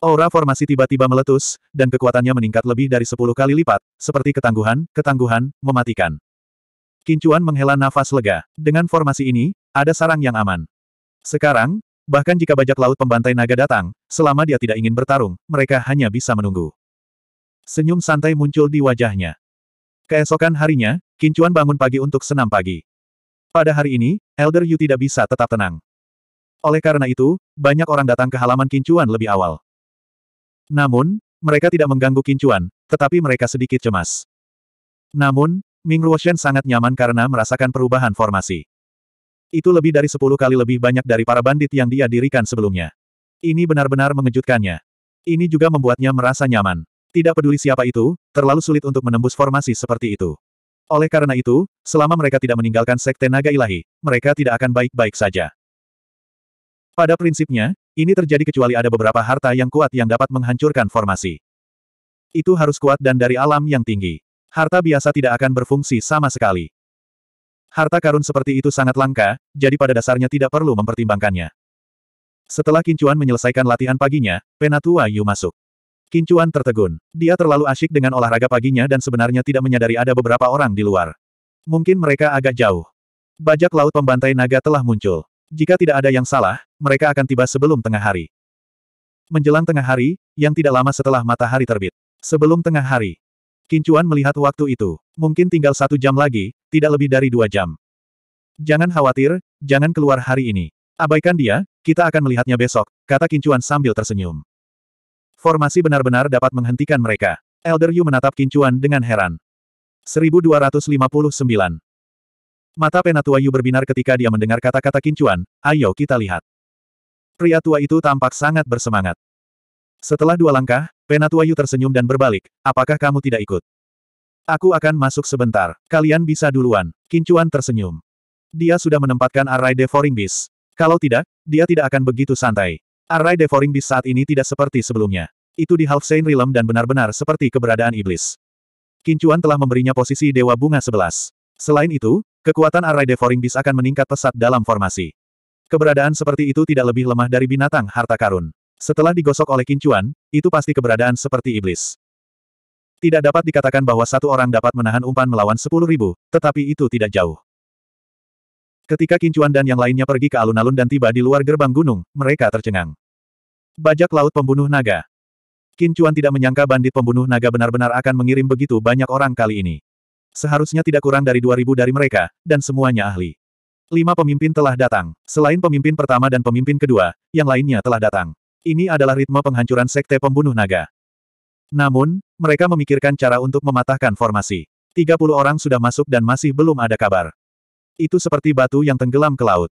Aura formasi tiba-tiba meletus, dan kekuatannya meningkat lebih dari sepuluh kali lipat, seperti ketangguhan, ketangguhan, mematikan. Kincuan menghela nafas lega. Dengan formasi ini, ada sarang yang aman. Sekarang, bahkan jika bajak laut pembantai naga datang, selama dia tidak ingin bertarung, mereka hanya bisa menunggu. Senyum santai muncul di wajahnya. Keesokan harinya, Kincuan bangun pagi untuk senam pagi. Pada hari ini, Elder Yu tidak bisa tetap tenang. Oleh karena itu, banyak orang datang ke halaman Kincuan lebih awal. Namun, mereka tidak mengganggu Kincuan, tetapi mereka sedikit cemas. Namun, Ming Ruoshen sangat nyaman karena merasakan perubahan formasi. Itu lebih dari sepuluh kali lebih banyak dari para bandit yang dia dirikan sebelumnya. Ini benar-benar mengejutkannya. Ini juga membuatnya merasa nyaman. Tidak peduli siapa itu, terlalu sulit untuk menembus formasi seperti itu. Oleh karena itu, selama mereka tidak meninggalkan sekte naga ilahi, mereka tidak akan baik-baik saja. Pada prinsipnya, ini terjadi kecuali ada beberapa harta yang kuat yang dapat menghancurkan formasi. Itu harus kuat dan dari alam yang tinggi. Harta biasa tidak akan berfungsi sama sekali. Harta karun seperti itu sangat langka, jadi pada dasarnya tidak perlu mempertimbangkannya. Setelah Kincuan menyelesaikan latihan paginya, Penatua Yu masuk. Kincuan tertegun. Dia terlalu asyik dengan olahraga paginya dan sebenarnya tidak menyadari ada beberapa orang di luar. Mungkin mereka agak jauh. Bajak laut pembantai naga telah muncul. Jika tidak ada yang salah, mereka akan tiba sebelum tengah hari. Menjelang tengah hari, yang tidak lama setelah matahari terbit. Sebelum tengah hari. Kincuan melihat waktu itu. Mungkin tinggal satu jam lagi, tidak lebih dari dua jam. Jangan khawatir, jangan keluar hari ini. Abaikan dia, kita akan melihatnya besok, kata Kincuan sambil tersenyum. Formasi benar-benar dapat menghentikan mereka. Elder Yu menatap Kincuan dengan heran. 1259. Mata penatua Yu berbinar ketika dia mendengar kata-kata Kincuan, ayo kita lihat. Pria tua itu tampak sangat bersemangat. Setelah dua langkah, penatua Yu tersenyum dan berbalik, apakah kamu tidak ikut? Aku akan masuk sebentar, kalian bisa duluan. Kincuan tersenyum. Dia sudah menempatkan array devouring beast. Kalau tidak, dia tidak akan begitu santai. Array Devouring Beast saat ini tidak seperti sebelumnya. Itu di Saint Realm dan benar-benar seperti keberadaan iblis. Kincuan telah memberinya posisi Dewa Bunga 11. Selain itu, kekuatan Array Devouring Beast akan meningkat pesat dalam formasi. Keberadaan seperti itu tidak lebih lemah dari binatang harta karun. Setelah digosok oleh Kincuan, itu pasti keberadaan seperti iblis. Tidak dapat dikatakan bahwa satu orang dapat menahan umpan melawan sepuluh ribu, tetapi itu tidak jauh. Ketika Kincuan dan yang lainnya pergi ke alun-alun dan tiba di luar gerbang gunung, mereka tercengang. Bajak laut pembunuh naga. Kincuan tidak menyangka bandit pembunuh naga benar-benar akan mengirim begitu banyak orang kali ini. Seharusnya tidak kurang dari 2000 dari mereka, dan semuanya ahli. Lima pemimpin telah datang. Selain pemimpin pertama dan pemimpin kedua, yang lainnya telah datang. Ini adalah ritme penghancuran sekte pembunuh naga. Namun, mereka memikirkan cara untuk mematahkan formasi. 30 orang sudah masuk dan masih belum ada kabar. Itu seperti batu yang tenggelam ke laut.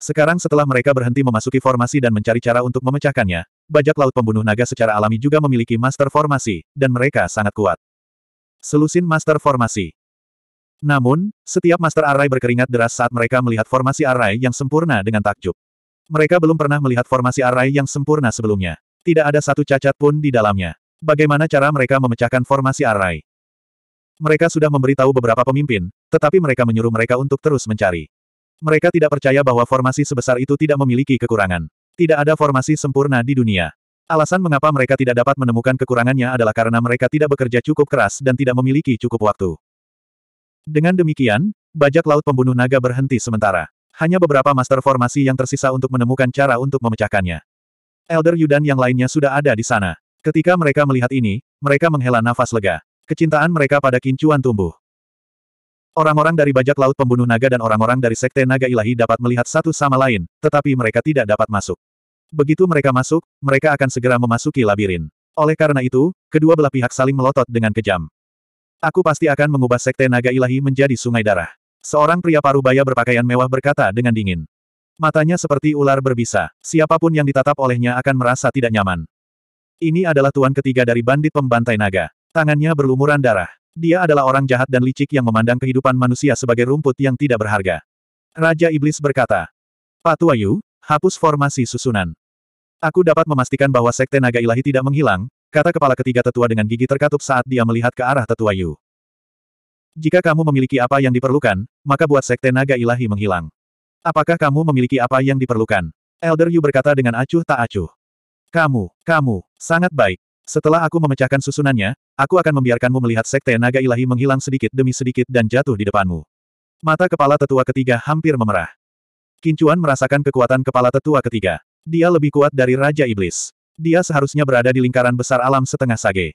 Sekarang setelah mereka berhenti memasuki formasi dan mencari cara untuk memecahkannya, bajak laut pembunuh naga secara alami juga memiliki master formasi, dan mereka sangat kuat. Selusin master formasi. Namun, setiap master array berkeringat deras saat mereka melihat formasi array yang sempurna dengan takjub. Mereka belum pernah melihat formasi array yang sempurna sebelumnya. Tidak ada satu cacat pun di dalamnya. Bagaimana cara mereka memecahkan formasi array? Mereka sudah memberitahu beberapa pemimpin, tetapi mereka menyuruh mereka untuk terus mencari. Mereka tidak percaya bahwa formasi sebesar itu tidak memiliki kekurangan. Tidak ada formasi sempurna di dunia. Alasan mengapa mereka tidak dapat menemukan kekurangannya adalah karena mereka tidak bekerja cukup keras dan tidak memiliki cukup waktu. Dengan demikian, bajak laut pembunuh naga berhenti sementara. Hanya beberapa master formasi yang tersisa untuk menemukan cara untuk memecahkannya. Elder Yudan yang lainnya sudah ada di sana. Ketika mereka melihat ini, mereka menghela nafas lega. Kecintaan mereka pada kincuan tumbuh. Orang-orang dari bajak laut pembunuh naga dan orang-orang dari sekte naga ilahi dapat melihat satu sama lain, tetapi mereka tidak dapat masuk. Begitu mereka masuk, mereka akan segera memasuki labirin. Oleh karena itu, kedua belah pihak saling melotot dengan kejam. Aku pasti akan mengubah sekte naga ilahi menjadi sungai darah. Seorang pria paruh baya berpakaian mewah berkata dengan dingin. Matanya seperti ular berbisa. Siapapun yang ditatap olehnya akan merasa tidak nyaman. Ini adalah tuan ketiga dari bandit pembantai naga. Tangannya berlumuran darah. Dia adalah orang jahat dan licik yang memandang kehidupan manusia sebagai rumput yang tidak berharga. Raja Iblis berkata, Patuayu, hapus formasi susunan. Aku dapat memastikan bahwa Sekte Naga Ilahi tidak menghilang, kata kepala ketiga tetua dengan gigi terkatup saat dia melihat ke arah Tetuayu. Jika kamu memiliki apa yang diperlukan, maka buat Sekte Naga Ilahi menghilang. Apakah kamu memiliki apa yang diperlukan? Elder Yu berkata dengan acuh tak acuh. Kamu, kamu, sangat baik. Setelah aku memecahkan susunannya, aku akan membiarkanmu melihat sekte naga ilahi menghilang sedikit demi sedikit dan jatuh di depanmu. Mata kepala tetua ketiga hampir memerah. Kincuan merasakan kekuatan kepala tetua ketiga. Dia lebih kuat dari Raja Iblis. Dia seharusnya berada di lingkaran besar alam setengah sage.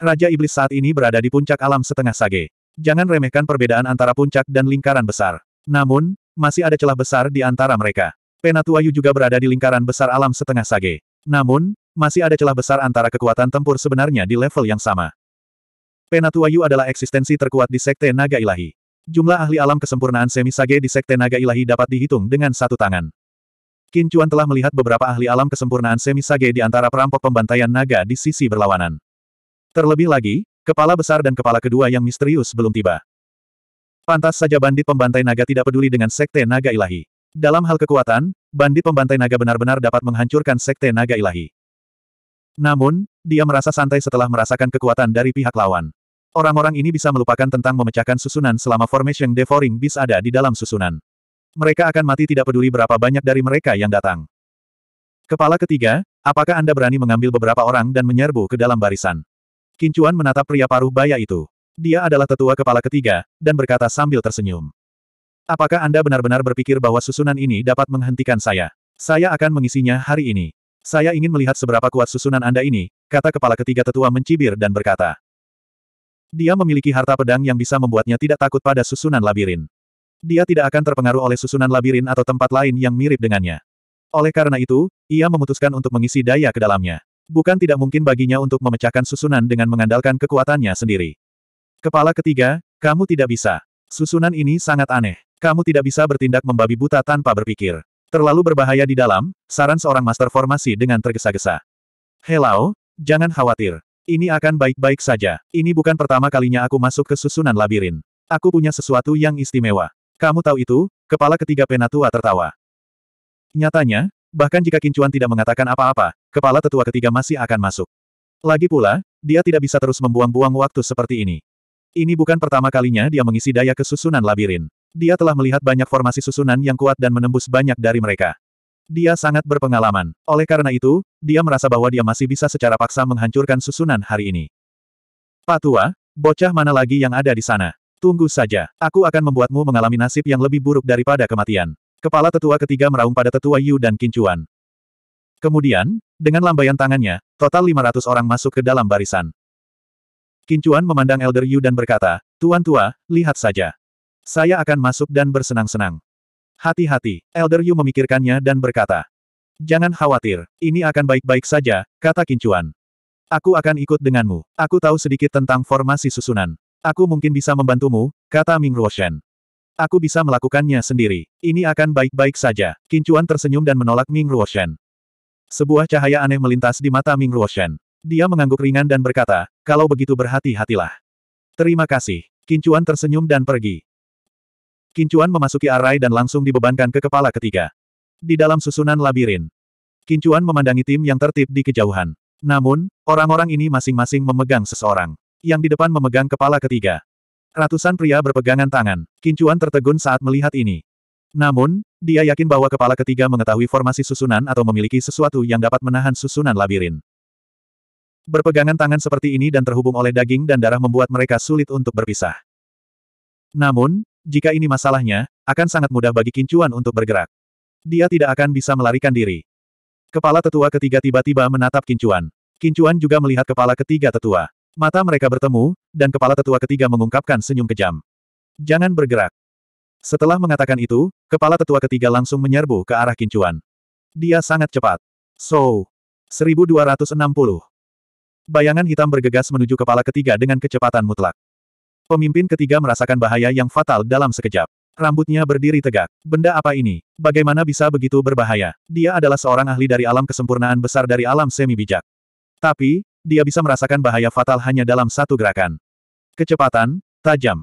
Raja Iblis saat ini berada di puncak alam setengah sage. Jangan remehkan perbedaan antara puncak dan lingkaran besar. Namun, masih ada celah besar di antara mereka. Penatua Yu juga berada di lingkaran besar alam setengah sage. Namun, masih ada celah besar antara kekuatan tempur sebenarnya di level yang sama. Penatuayu adalah eksistensi terkuat di Sekte Naga Ilahi. Jumlah ahli alam kesempurnaan semi sage di Sekte Naga Ilahi dapat dihitung dengan satu tangan. Kincuan telah melihat beberapa ahli alam kesempurnaan semi sage di antara perampok pembantaian naga di sisi berlawanan. Terlebih lagi, kepala besar dan kepala kedua yang misterius belum tiba. Pantas saja bandit pembantai naga tidak peduli dengan Sekte Naga Ilahi. Dalam hal kekuatan, bandit pembantai naga benar-benar dapat menghancurkan Sekte Naga Ilahi. Namun, dia merasa santai setelah merasakan kekuatan dari pihak lawan. Orang-orang ini bisa melupakan tentang memecahkan susunan selama Formation Devouring Beast ada di dalam susunan. Mereka akan mati tidak peduli berapa banyak dari mereka yang datang. Kepala ketiga, apakah Anda berani mengambil beberapa orang dan menyerbu ke dalam barisan? Kincuan menatap pria paruh baya itu. Dia adalah tetua kepala ketiga, dan berkata sambil tersenyum. Apakah Anda benar-benar berpikir bahwa susunan ini dapat menghentikan saya? Saya akan mengisinya hari ini. Saya ingin melihat seberapa kuat susunan Anda ini, kata kepala ketiga tetua mencibir dan berkata. Dia memiliki harta pedang yang bisa membuatnya tidak takut pada susunan labirin. Dia tidak akan terpengaruh oleh susunan labirin atau tempat lain yang mirip dengannya. Oleh karena itu, ia memutuskan untuk mengisi daya ke dalamnya. Bukan tidak mungkin baginya untuk memecahkan susunan dengan mengandalkan kekuatannya sendiri. Kepala ketiga, kamu tidak bisa. Susunan ini sangat aneh. Kamu tidak bisa bertindak membabi buta tanpa berpikir. Terlalu berbahaya di dalam, saran seorang master formasi dengan tergesa-gesa. Helao, jangan khawatir. Ini akan baik-baik saja. Ini bukan pertama kalinya aku masuk ke susunan labirin. Aku punya sesuatu yang istimewa. Kamu tahu itu? Kepala ketiga penatua tertawa. Nyatanya, bahkan jika Kincuan tidak mengatakan apa-apa, kepala tetua ketiga masih akan masuk. Lagi pula, dia tidak bisa terus membuang-buang waktu seperti ini. Ini bukan pertama kalinya dia mengisi daya kesusunan labirin. Dia telah melihat banyak formasi susunan yang kuat dan menembus banyak dari mereka. Dia sangat berpengalaman. Oleh karena itu, dia merasa bahwa dia masih bisa secara paksa menghancurkan susunan hari ini. Patua, bocah mana lagi yang ada di sana? Tunggu saja, aku akan membuatmu mengalami nasib yang lebih buruk daripada kematian. Kepala tetua ketiga meraung pada tetua Yu dan Kincuan. Kemudian, dengan lambaian tangannya, total 500 orang masuk ke dalam barisan. Kincuan memandang Elder Yu dan berkata, Tuan Tua, lihat saja. Saya akan masuk dan bersenang-senang. Hati-hati, Elder Yu memikirkannya dan berkata. Jangan khawatir, ini akan baik-baik saja, kata Kincuan. Aku akan ikut denganmu. Aku tahu sedikit tentang formasi susunan. Aku mungkin bisa membantumu, kata Ming Ruoshen. Aku bisa melakukannya sendiri. Ini akan baik-baik saja. Kincuan tersenyum dan menolak Ming Ruoshen. Sebuah cahaya aneh melintas di mata Ming Ruoshen. Dia mengangguk ringan dan berkata, kalau begitu berhati-hatilah. Terima kasih. Kincuan tersenyum dan pergi. Kincuan memasuki arai dan langsung dibebankan ke kepala ketiga. Di dalam susunan labirin, Kincuan memandangi tim yang tertib di kejauhan. Namun, orang-orang ini masing-masing memegang seseorang. Yang di depan memegang kepala ketiga. Ratusan pria berpegangan tangan. Kincuan tertegun saat melihat ini. Namun, dia yakin bahwa kepala ketiga mengetahui formasi susunan atau memiliki sesuatu yang dapat menahan susunan labirin. Berpegangan tangan seperti ini dan terhubung oleh daging dan darah membuat mereka sulit untuk berpisah. Namun, jika ini masalahnya, akan sangat mudah bagi Kincuan untuk bergerak. Dia tidak akan bisa melarikan diri. Kepala tetua ketiga tiba-tiba menatap Kincuan. Kincuan juga melihat kepala ketiga tetua. Mata mereka bertemu, dan kepala tetua ketiga mengungkapkan senyum kejam. Jangan bergerak. Setelah mengatakan itu, kepala tetua ketiga langsung menyerbu ke arah Kincuan. Dia sangat cepat. So, 1260. Bayangan hitam bergegas menuju kepala ketiga dengan kecepatan mutlak. Pemimpin ketiga merasakan bahaya yang fatal dalam sekejap. Rambutnya berdiri tegak. Benda apa ini? Bagaimana bisa begitu berbahaya? Dia adalah seorang ahli dari alam kesempurnaan besar dari alam semi bijak. Tapi, dia bisa merasakan bahaya fatal hanya dalam satu gerakan. Kecepatan, tajam.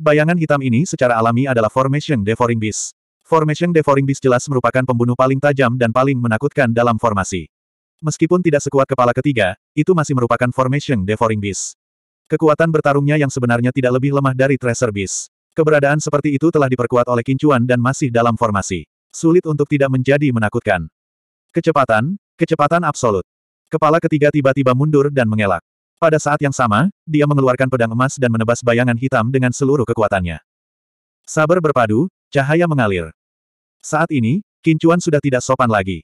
Bayangan hitam ini secara alami adalah Formation Devouring Beast. Formation Devouring Beast jelas merupakan pembunuh paling tajam dan paling menakutkan dalam formasi. Meskipun tidak sekuat kepala ketiga, itu masih merupakan Formation Devouring Beast. Kekuatan bertarungnya yang sebenarnya tidak lebih lemah dari Tracer Beast. Keberadaan seperti itu telah diperkuat oleh Kincuan dan masih dalam formasi. Sulit untuk tidak menjadi menakutkan. Kecepatan, kecepatan absolut. Kepala ketiga tiba-tiba mundur dan mengelak. Pada saat yang sama, dia mengeluarkan pedang emas dan menebas bayangan hitam dengan seluruh kekuatannya. Sabar berpadu, cahaya mengalir. Saat ini, Kincuan sudah tidak sopan lagi.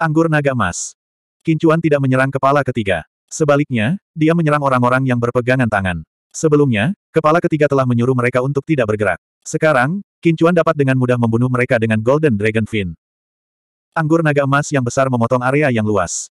Anggur naga emas. Kincuan tidak menyerang kepala ketiga. Sebaliknya, dia menyerang orang-orang yang berpegangan tangan. Sebelumnya, kepala ketiga telah menyuruh mereka untuk tidak bergerak. Sekarang, Kincuan dapat dengan mudah membunuh mereka dengan Golden Dragon Fin. Anggur naga emas yang besar memotong area yang luas.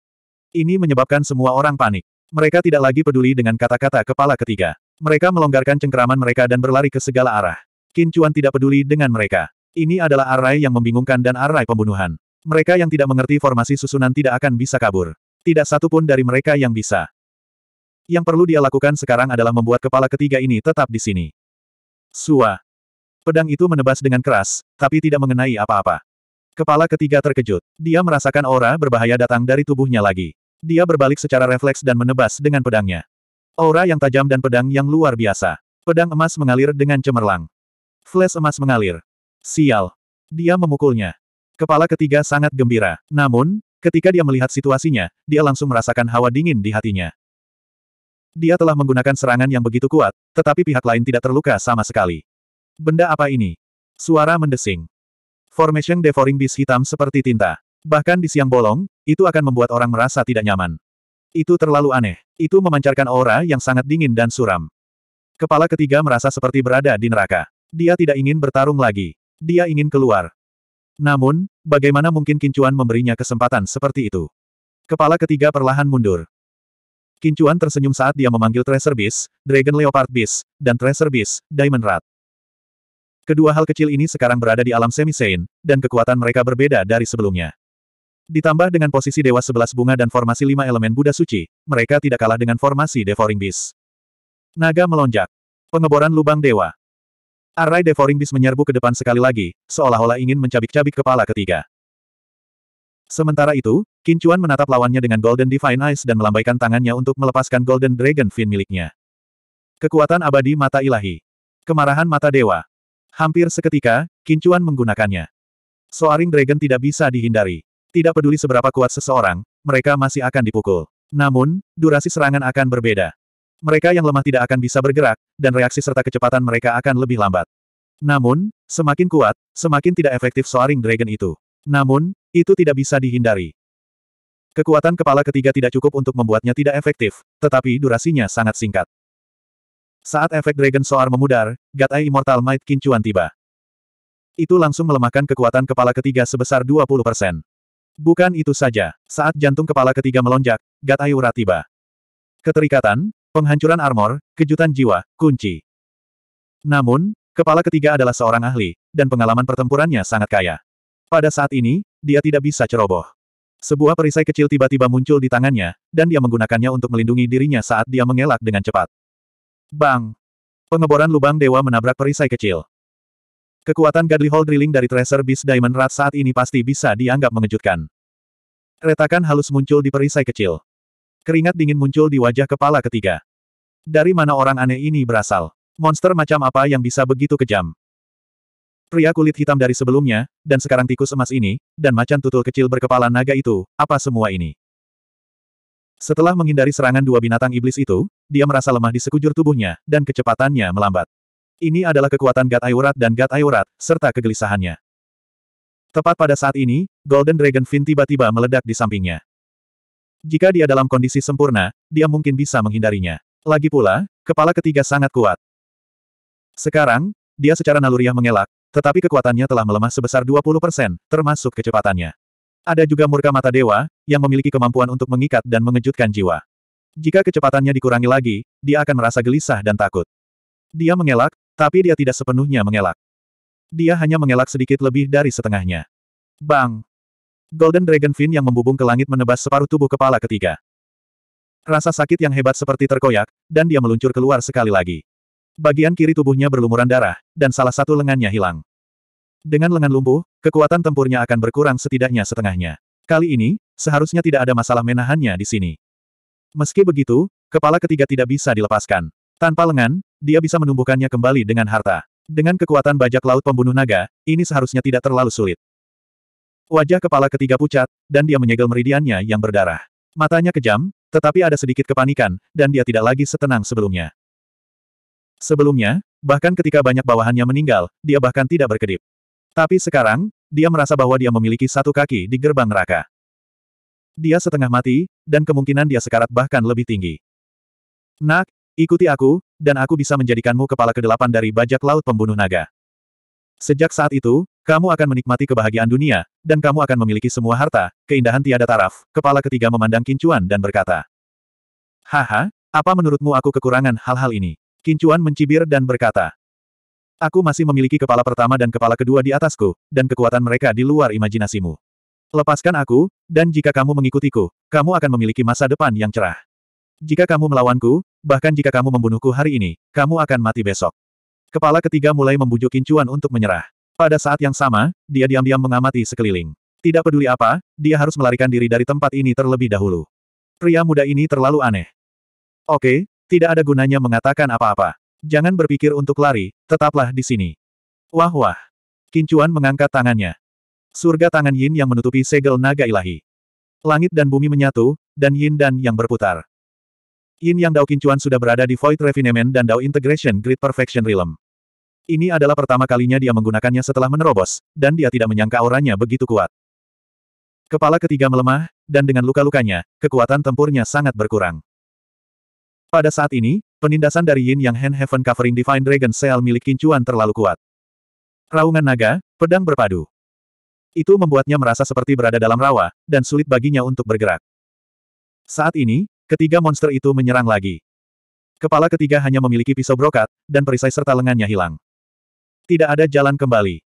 Ini menyebabkan semua orang panik. Mereka tidak lagi peduli dengan kata-kata kepala ketiga. Mereka melonggarkan cengkeraman mereka dan berlari ke segala arah. Kincuan tidak peduli dengan mereka. Ini adalah array yang membingungkan dan array pembunuhan. Mereka yang tidak mengerti formasi susunan tidak akan bisa kabur. Tidak satu pun dari mereka yang bisa. Yang perlu dia lakukan sekarang adalah membuat kepala ketiga ini tetap di sini. Sua. Pedang itu menebas dengan keras, tapi tidak mengenai apa-apa. Kepala ketiga terkejut. Dia merasakan aura berbahaya datang dari tubuhnya lagi. Dia berbalik secara refleks dan menebas dengan pedangnya. Aura yang tajam dan pedang yang luar biasa. Pedang emas mengalir dengan cemerlang. Flash emas mengalir. Sial. Dia memukulnya. Kepala ketiga sangat gembira. Namun, Ketika dia melihat situasinya, dia langsung merasakan hawa dingin di hatinya. Dia telah menggunakan serangan yang begitu kuat, tetapi pihak lain tidak terluka sama sekali. Benda apa ini? Suara mendesing. Formation devouring beast hitam seperti tinta. Bahkan di siang bolong, itu akan membuat orang merasa tidak nyaman. Itu terlalu aneh. Itu memancarkan aura yang sangat dingin dan suram. Kepala ketiga merasa seperti berada di neraka. Dia tidak ingin bertarung lagi. Dia ingin keluar. Namun, bagaimana mungkin Kincuan memberinya kesempatan seperti itu? Kepala ketiga perlahan mundur. Kincuan tersenyum saat dia memanggil Tracer Beast, Dragon Leopard Beast, dan Tracer Beast, Diamond Rat. Kedua hal kecil ini sekarang berada di alam semi saint, dan kekuatan mereka berbeda dari sebelumnya. Ditambah dengan posisi Dewa Sebelas Bunga dan formasi lima elemen Buddha Suci, mereka tidak kalah dengan formasi Devouring Beast. Naga melonjak. Pengeboran lubang dewa. Array Devouring Beast menyerbu ke depan sekali lagi, seolah-olah ingin mencabik-cabik kepala ketiga. Sementara itu, Kincuan menatap lawannya dengan Golden Divine Eyes dan melambaikan tangannya untuk melepaskan Golden Dragon Fin miliknya. Kekuatan abadi mata ilahi. Kemarahan mata dewa. Hampir seketika, Kincuan menggunakannya. Soaring Dragon tidak bisa dihindari. Tidak peduli seberapa kuat seseorang, mereka masih akan dipukul. Namun, durasi serangan akan berbeda mereka yang lemah tidak akan bisa bergerak, dan reaksi serta kecepatan mereka akan lebih lambat. Namun, semakin kuat, semakin tidak efektif Soaring Dragon itu. Namun, itu tidak bisa dihindari. Kekuatan kepala ketiga tidak cukup untuk membuatnya tidak efektif, tetapi durasinya sangat singkat. Saat efek Dragon Soar memudar, Eye Immortal Might Kincuan tiba. Itu langsung melemahkan kekuatan kepala ketiga sebesar 20%. Bukan itu saja, saat jantung kepala ketiga melonjak, Eye Ura tiba. Keterikatan, Penghancuran armor, kejutan jiwa, kunci. Namun, kepala ketiga adalah seorang ahli, dan pengalaman pertempurannya sangat kaya. Pada saat ini, dia tidak bisa ceroboh. Sebuah perisai kecil tiba-tiba muncul di tangannya, dan dia menggunakannya untuk melindungi dirinya saat dia mengelak dengan cepat. Bang! Pengeboran lubang dewa menabrak perisai kecil. Kekuatan Godly Hall Drilling dari Tracer Beast Diamond Rat saat ini pasti bisa dianggap mengejutkan. Retakan halus muncul di perisai kecil. Keringat dingin muncul di wajah kepala ketiga. Dari mana orang aneh ini berasal? Monster macam apa yang bisa begitu kejam? Pria kulit hitam dari sebelumnya, dan sekarang tikus emas ini, dan macan tutul kecil berkepala naga itu, apa semua ini? Setelah menghindari serangan dua binatang iblis itu, dia merasa lemah di sekujur tubuhnya, dan kecepatannya melambat. Ini adalah kekuatan Gat Ayurat dan Gat Ayurat, serta kegelisahannya. Tepat pada saat ini, Golden Dragon Fin tiba-tiba meledak di sampingnya. Jika dia dalam kondisi sempurna, dia mungkin bisa menghindarinya. Lagi pula, kepala ketiga sangat kuat. Sekarang, dia secara naluriah mengelak, tetapi kekuatannya telah melemah sebesar 20%, termasuk kecepatannya. Ada juga murka mata dewa, yang memiliki kemampuan untuk mengikat dan mengejutkan jiwa. Jika kecepatannya dikurangi lagi, dia akan merasa gelisah dan takut. Dia mengelak, tapi dia tidak sepenuhnya mengelak. Dia hanya mengelak sedikit lebih dari setengahnya. Bang! Golden Dragon Fin yang membubung ke langit menebas separuh tubuh kepala ketiga. Rasa sakit yang hebat seperti terkoyak, dan dia meluncur keluar sekali lagi. Bagian kiri tubuhnya berlumuran darah, dan salah satu lengannya hilang. Dengan lengan lumpuh, kekuatan tempurnya akan berkurang setidaknya setengahnya. Kali ini, seharusnya tidak ada masalah menahannya di sini. Meski begitu, kepala ketiga tidak bisa dilepaskan. Tanpa lengan, dia bisa menumbuhkannya kembali dengan harta. Dengan kekuatan bajak laut pembunuh naga, ini seharusnya tidak terlalu sulit. Wajah kepala ketiga pucat, dan dia menyegel meridiannya yang berdarah. Matanya kejam, tetapi ada sedikit kepanikan, dan dia tidak lagi setenang sebelumnya. Sebelumnya, bahkan ketika banyak bawahannya meninggal, dia bahkan tidak berkedip. Tapi sekarang, dia merasa bahwa dia memiliki satu kaki di gerbang neraka. Dia setengah mati, dan kemungkinan dia sekarat bahkan lebih tinggi. Nak, ikuti aku, dan aku bisa menjadikanmu kepala kedelapan dari bajak laut pembunuh naga. Sejak saat itu, kamu akan menikmati kebahagiaan dunia, dan kamu akan memiliki semua harta, keindahan tiada taraf. Kepala ketiga memandang Kincuan dan berkata. Haha, apa menurutmu aku kekurangan hal-hal ini? Kincuan mencibir dan berkata. Aku masih memiliki kepala pertama dan kepala kedua di atasku, dan kekuatan mereka di luar imajinasimu. Lepaskan aku, dan jika kamu mengikutiku, kamu akan memiliki masa depan yang cerah. Jika kamu melawanku, bahkan jika kamu membunuhku hari ini, kamu akan mati besok. Kepala ketiga mulai membujuk Kincuan untuk menyerah. Pada saat yang sama, dia diam-diam mengamati sekeliling. Tidak peduli apa, dia harus melarikan diri dari tempat ini terlebih dahulu. Pria muda ini terlalu aneh. Oke, tidak ada gunanya mengatakan apa-apa. Jangan berpikir untuk lari, tetaplah di sini. Wah-wah. Kincuan mengangkat tangannya. Surga tangan Yin yang menutupi segel naga ilahi. Langit dan bumi menyatu, dan Yin dan Yang berputar. Yin Yang Dao Kincuan sudah berada di Void Refinement dan Dao Integration Grid Perfection Realm. Ini adalah pertama kalinya dia menggunakannya setelah menerobos, dan dia tidak menyangka auranya begitu kuat. Kepala ketiga melemah, dan dengan luka-lukanya, kekuatan tempurnya sangat berkurang. Pada saat ini, penindasan dari Yin Yang Hand Heaven Covering Divine Dragon Seal milik Kincuan terlalu kuat. Raungan naga, pedang berpadu. Itu membuatnya merasa seperti berada dalam rawa, dan sulit baginya untuk bergerak. Saat ini, ketiga monster itu menyerang lagi. Kepala ketiga hanya memiliki pisau brokat, dan perisai serta lengannya hilang. Tidak ada jalan kembali.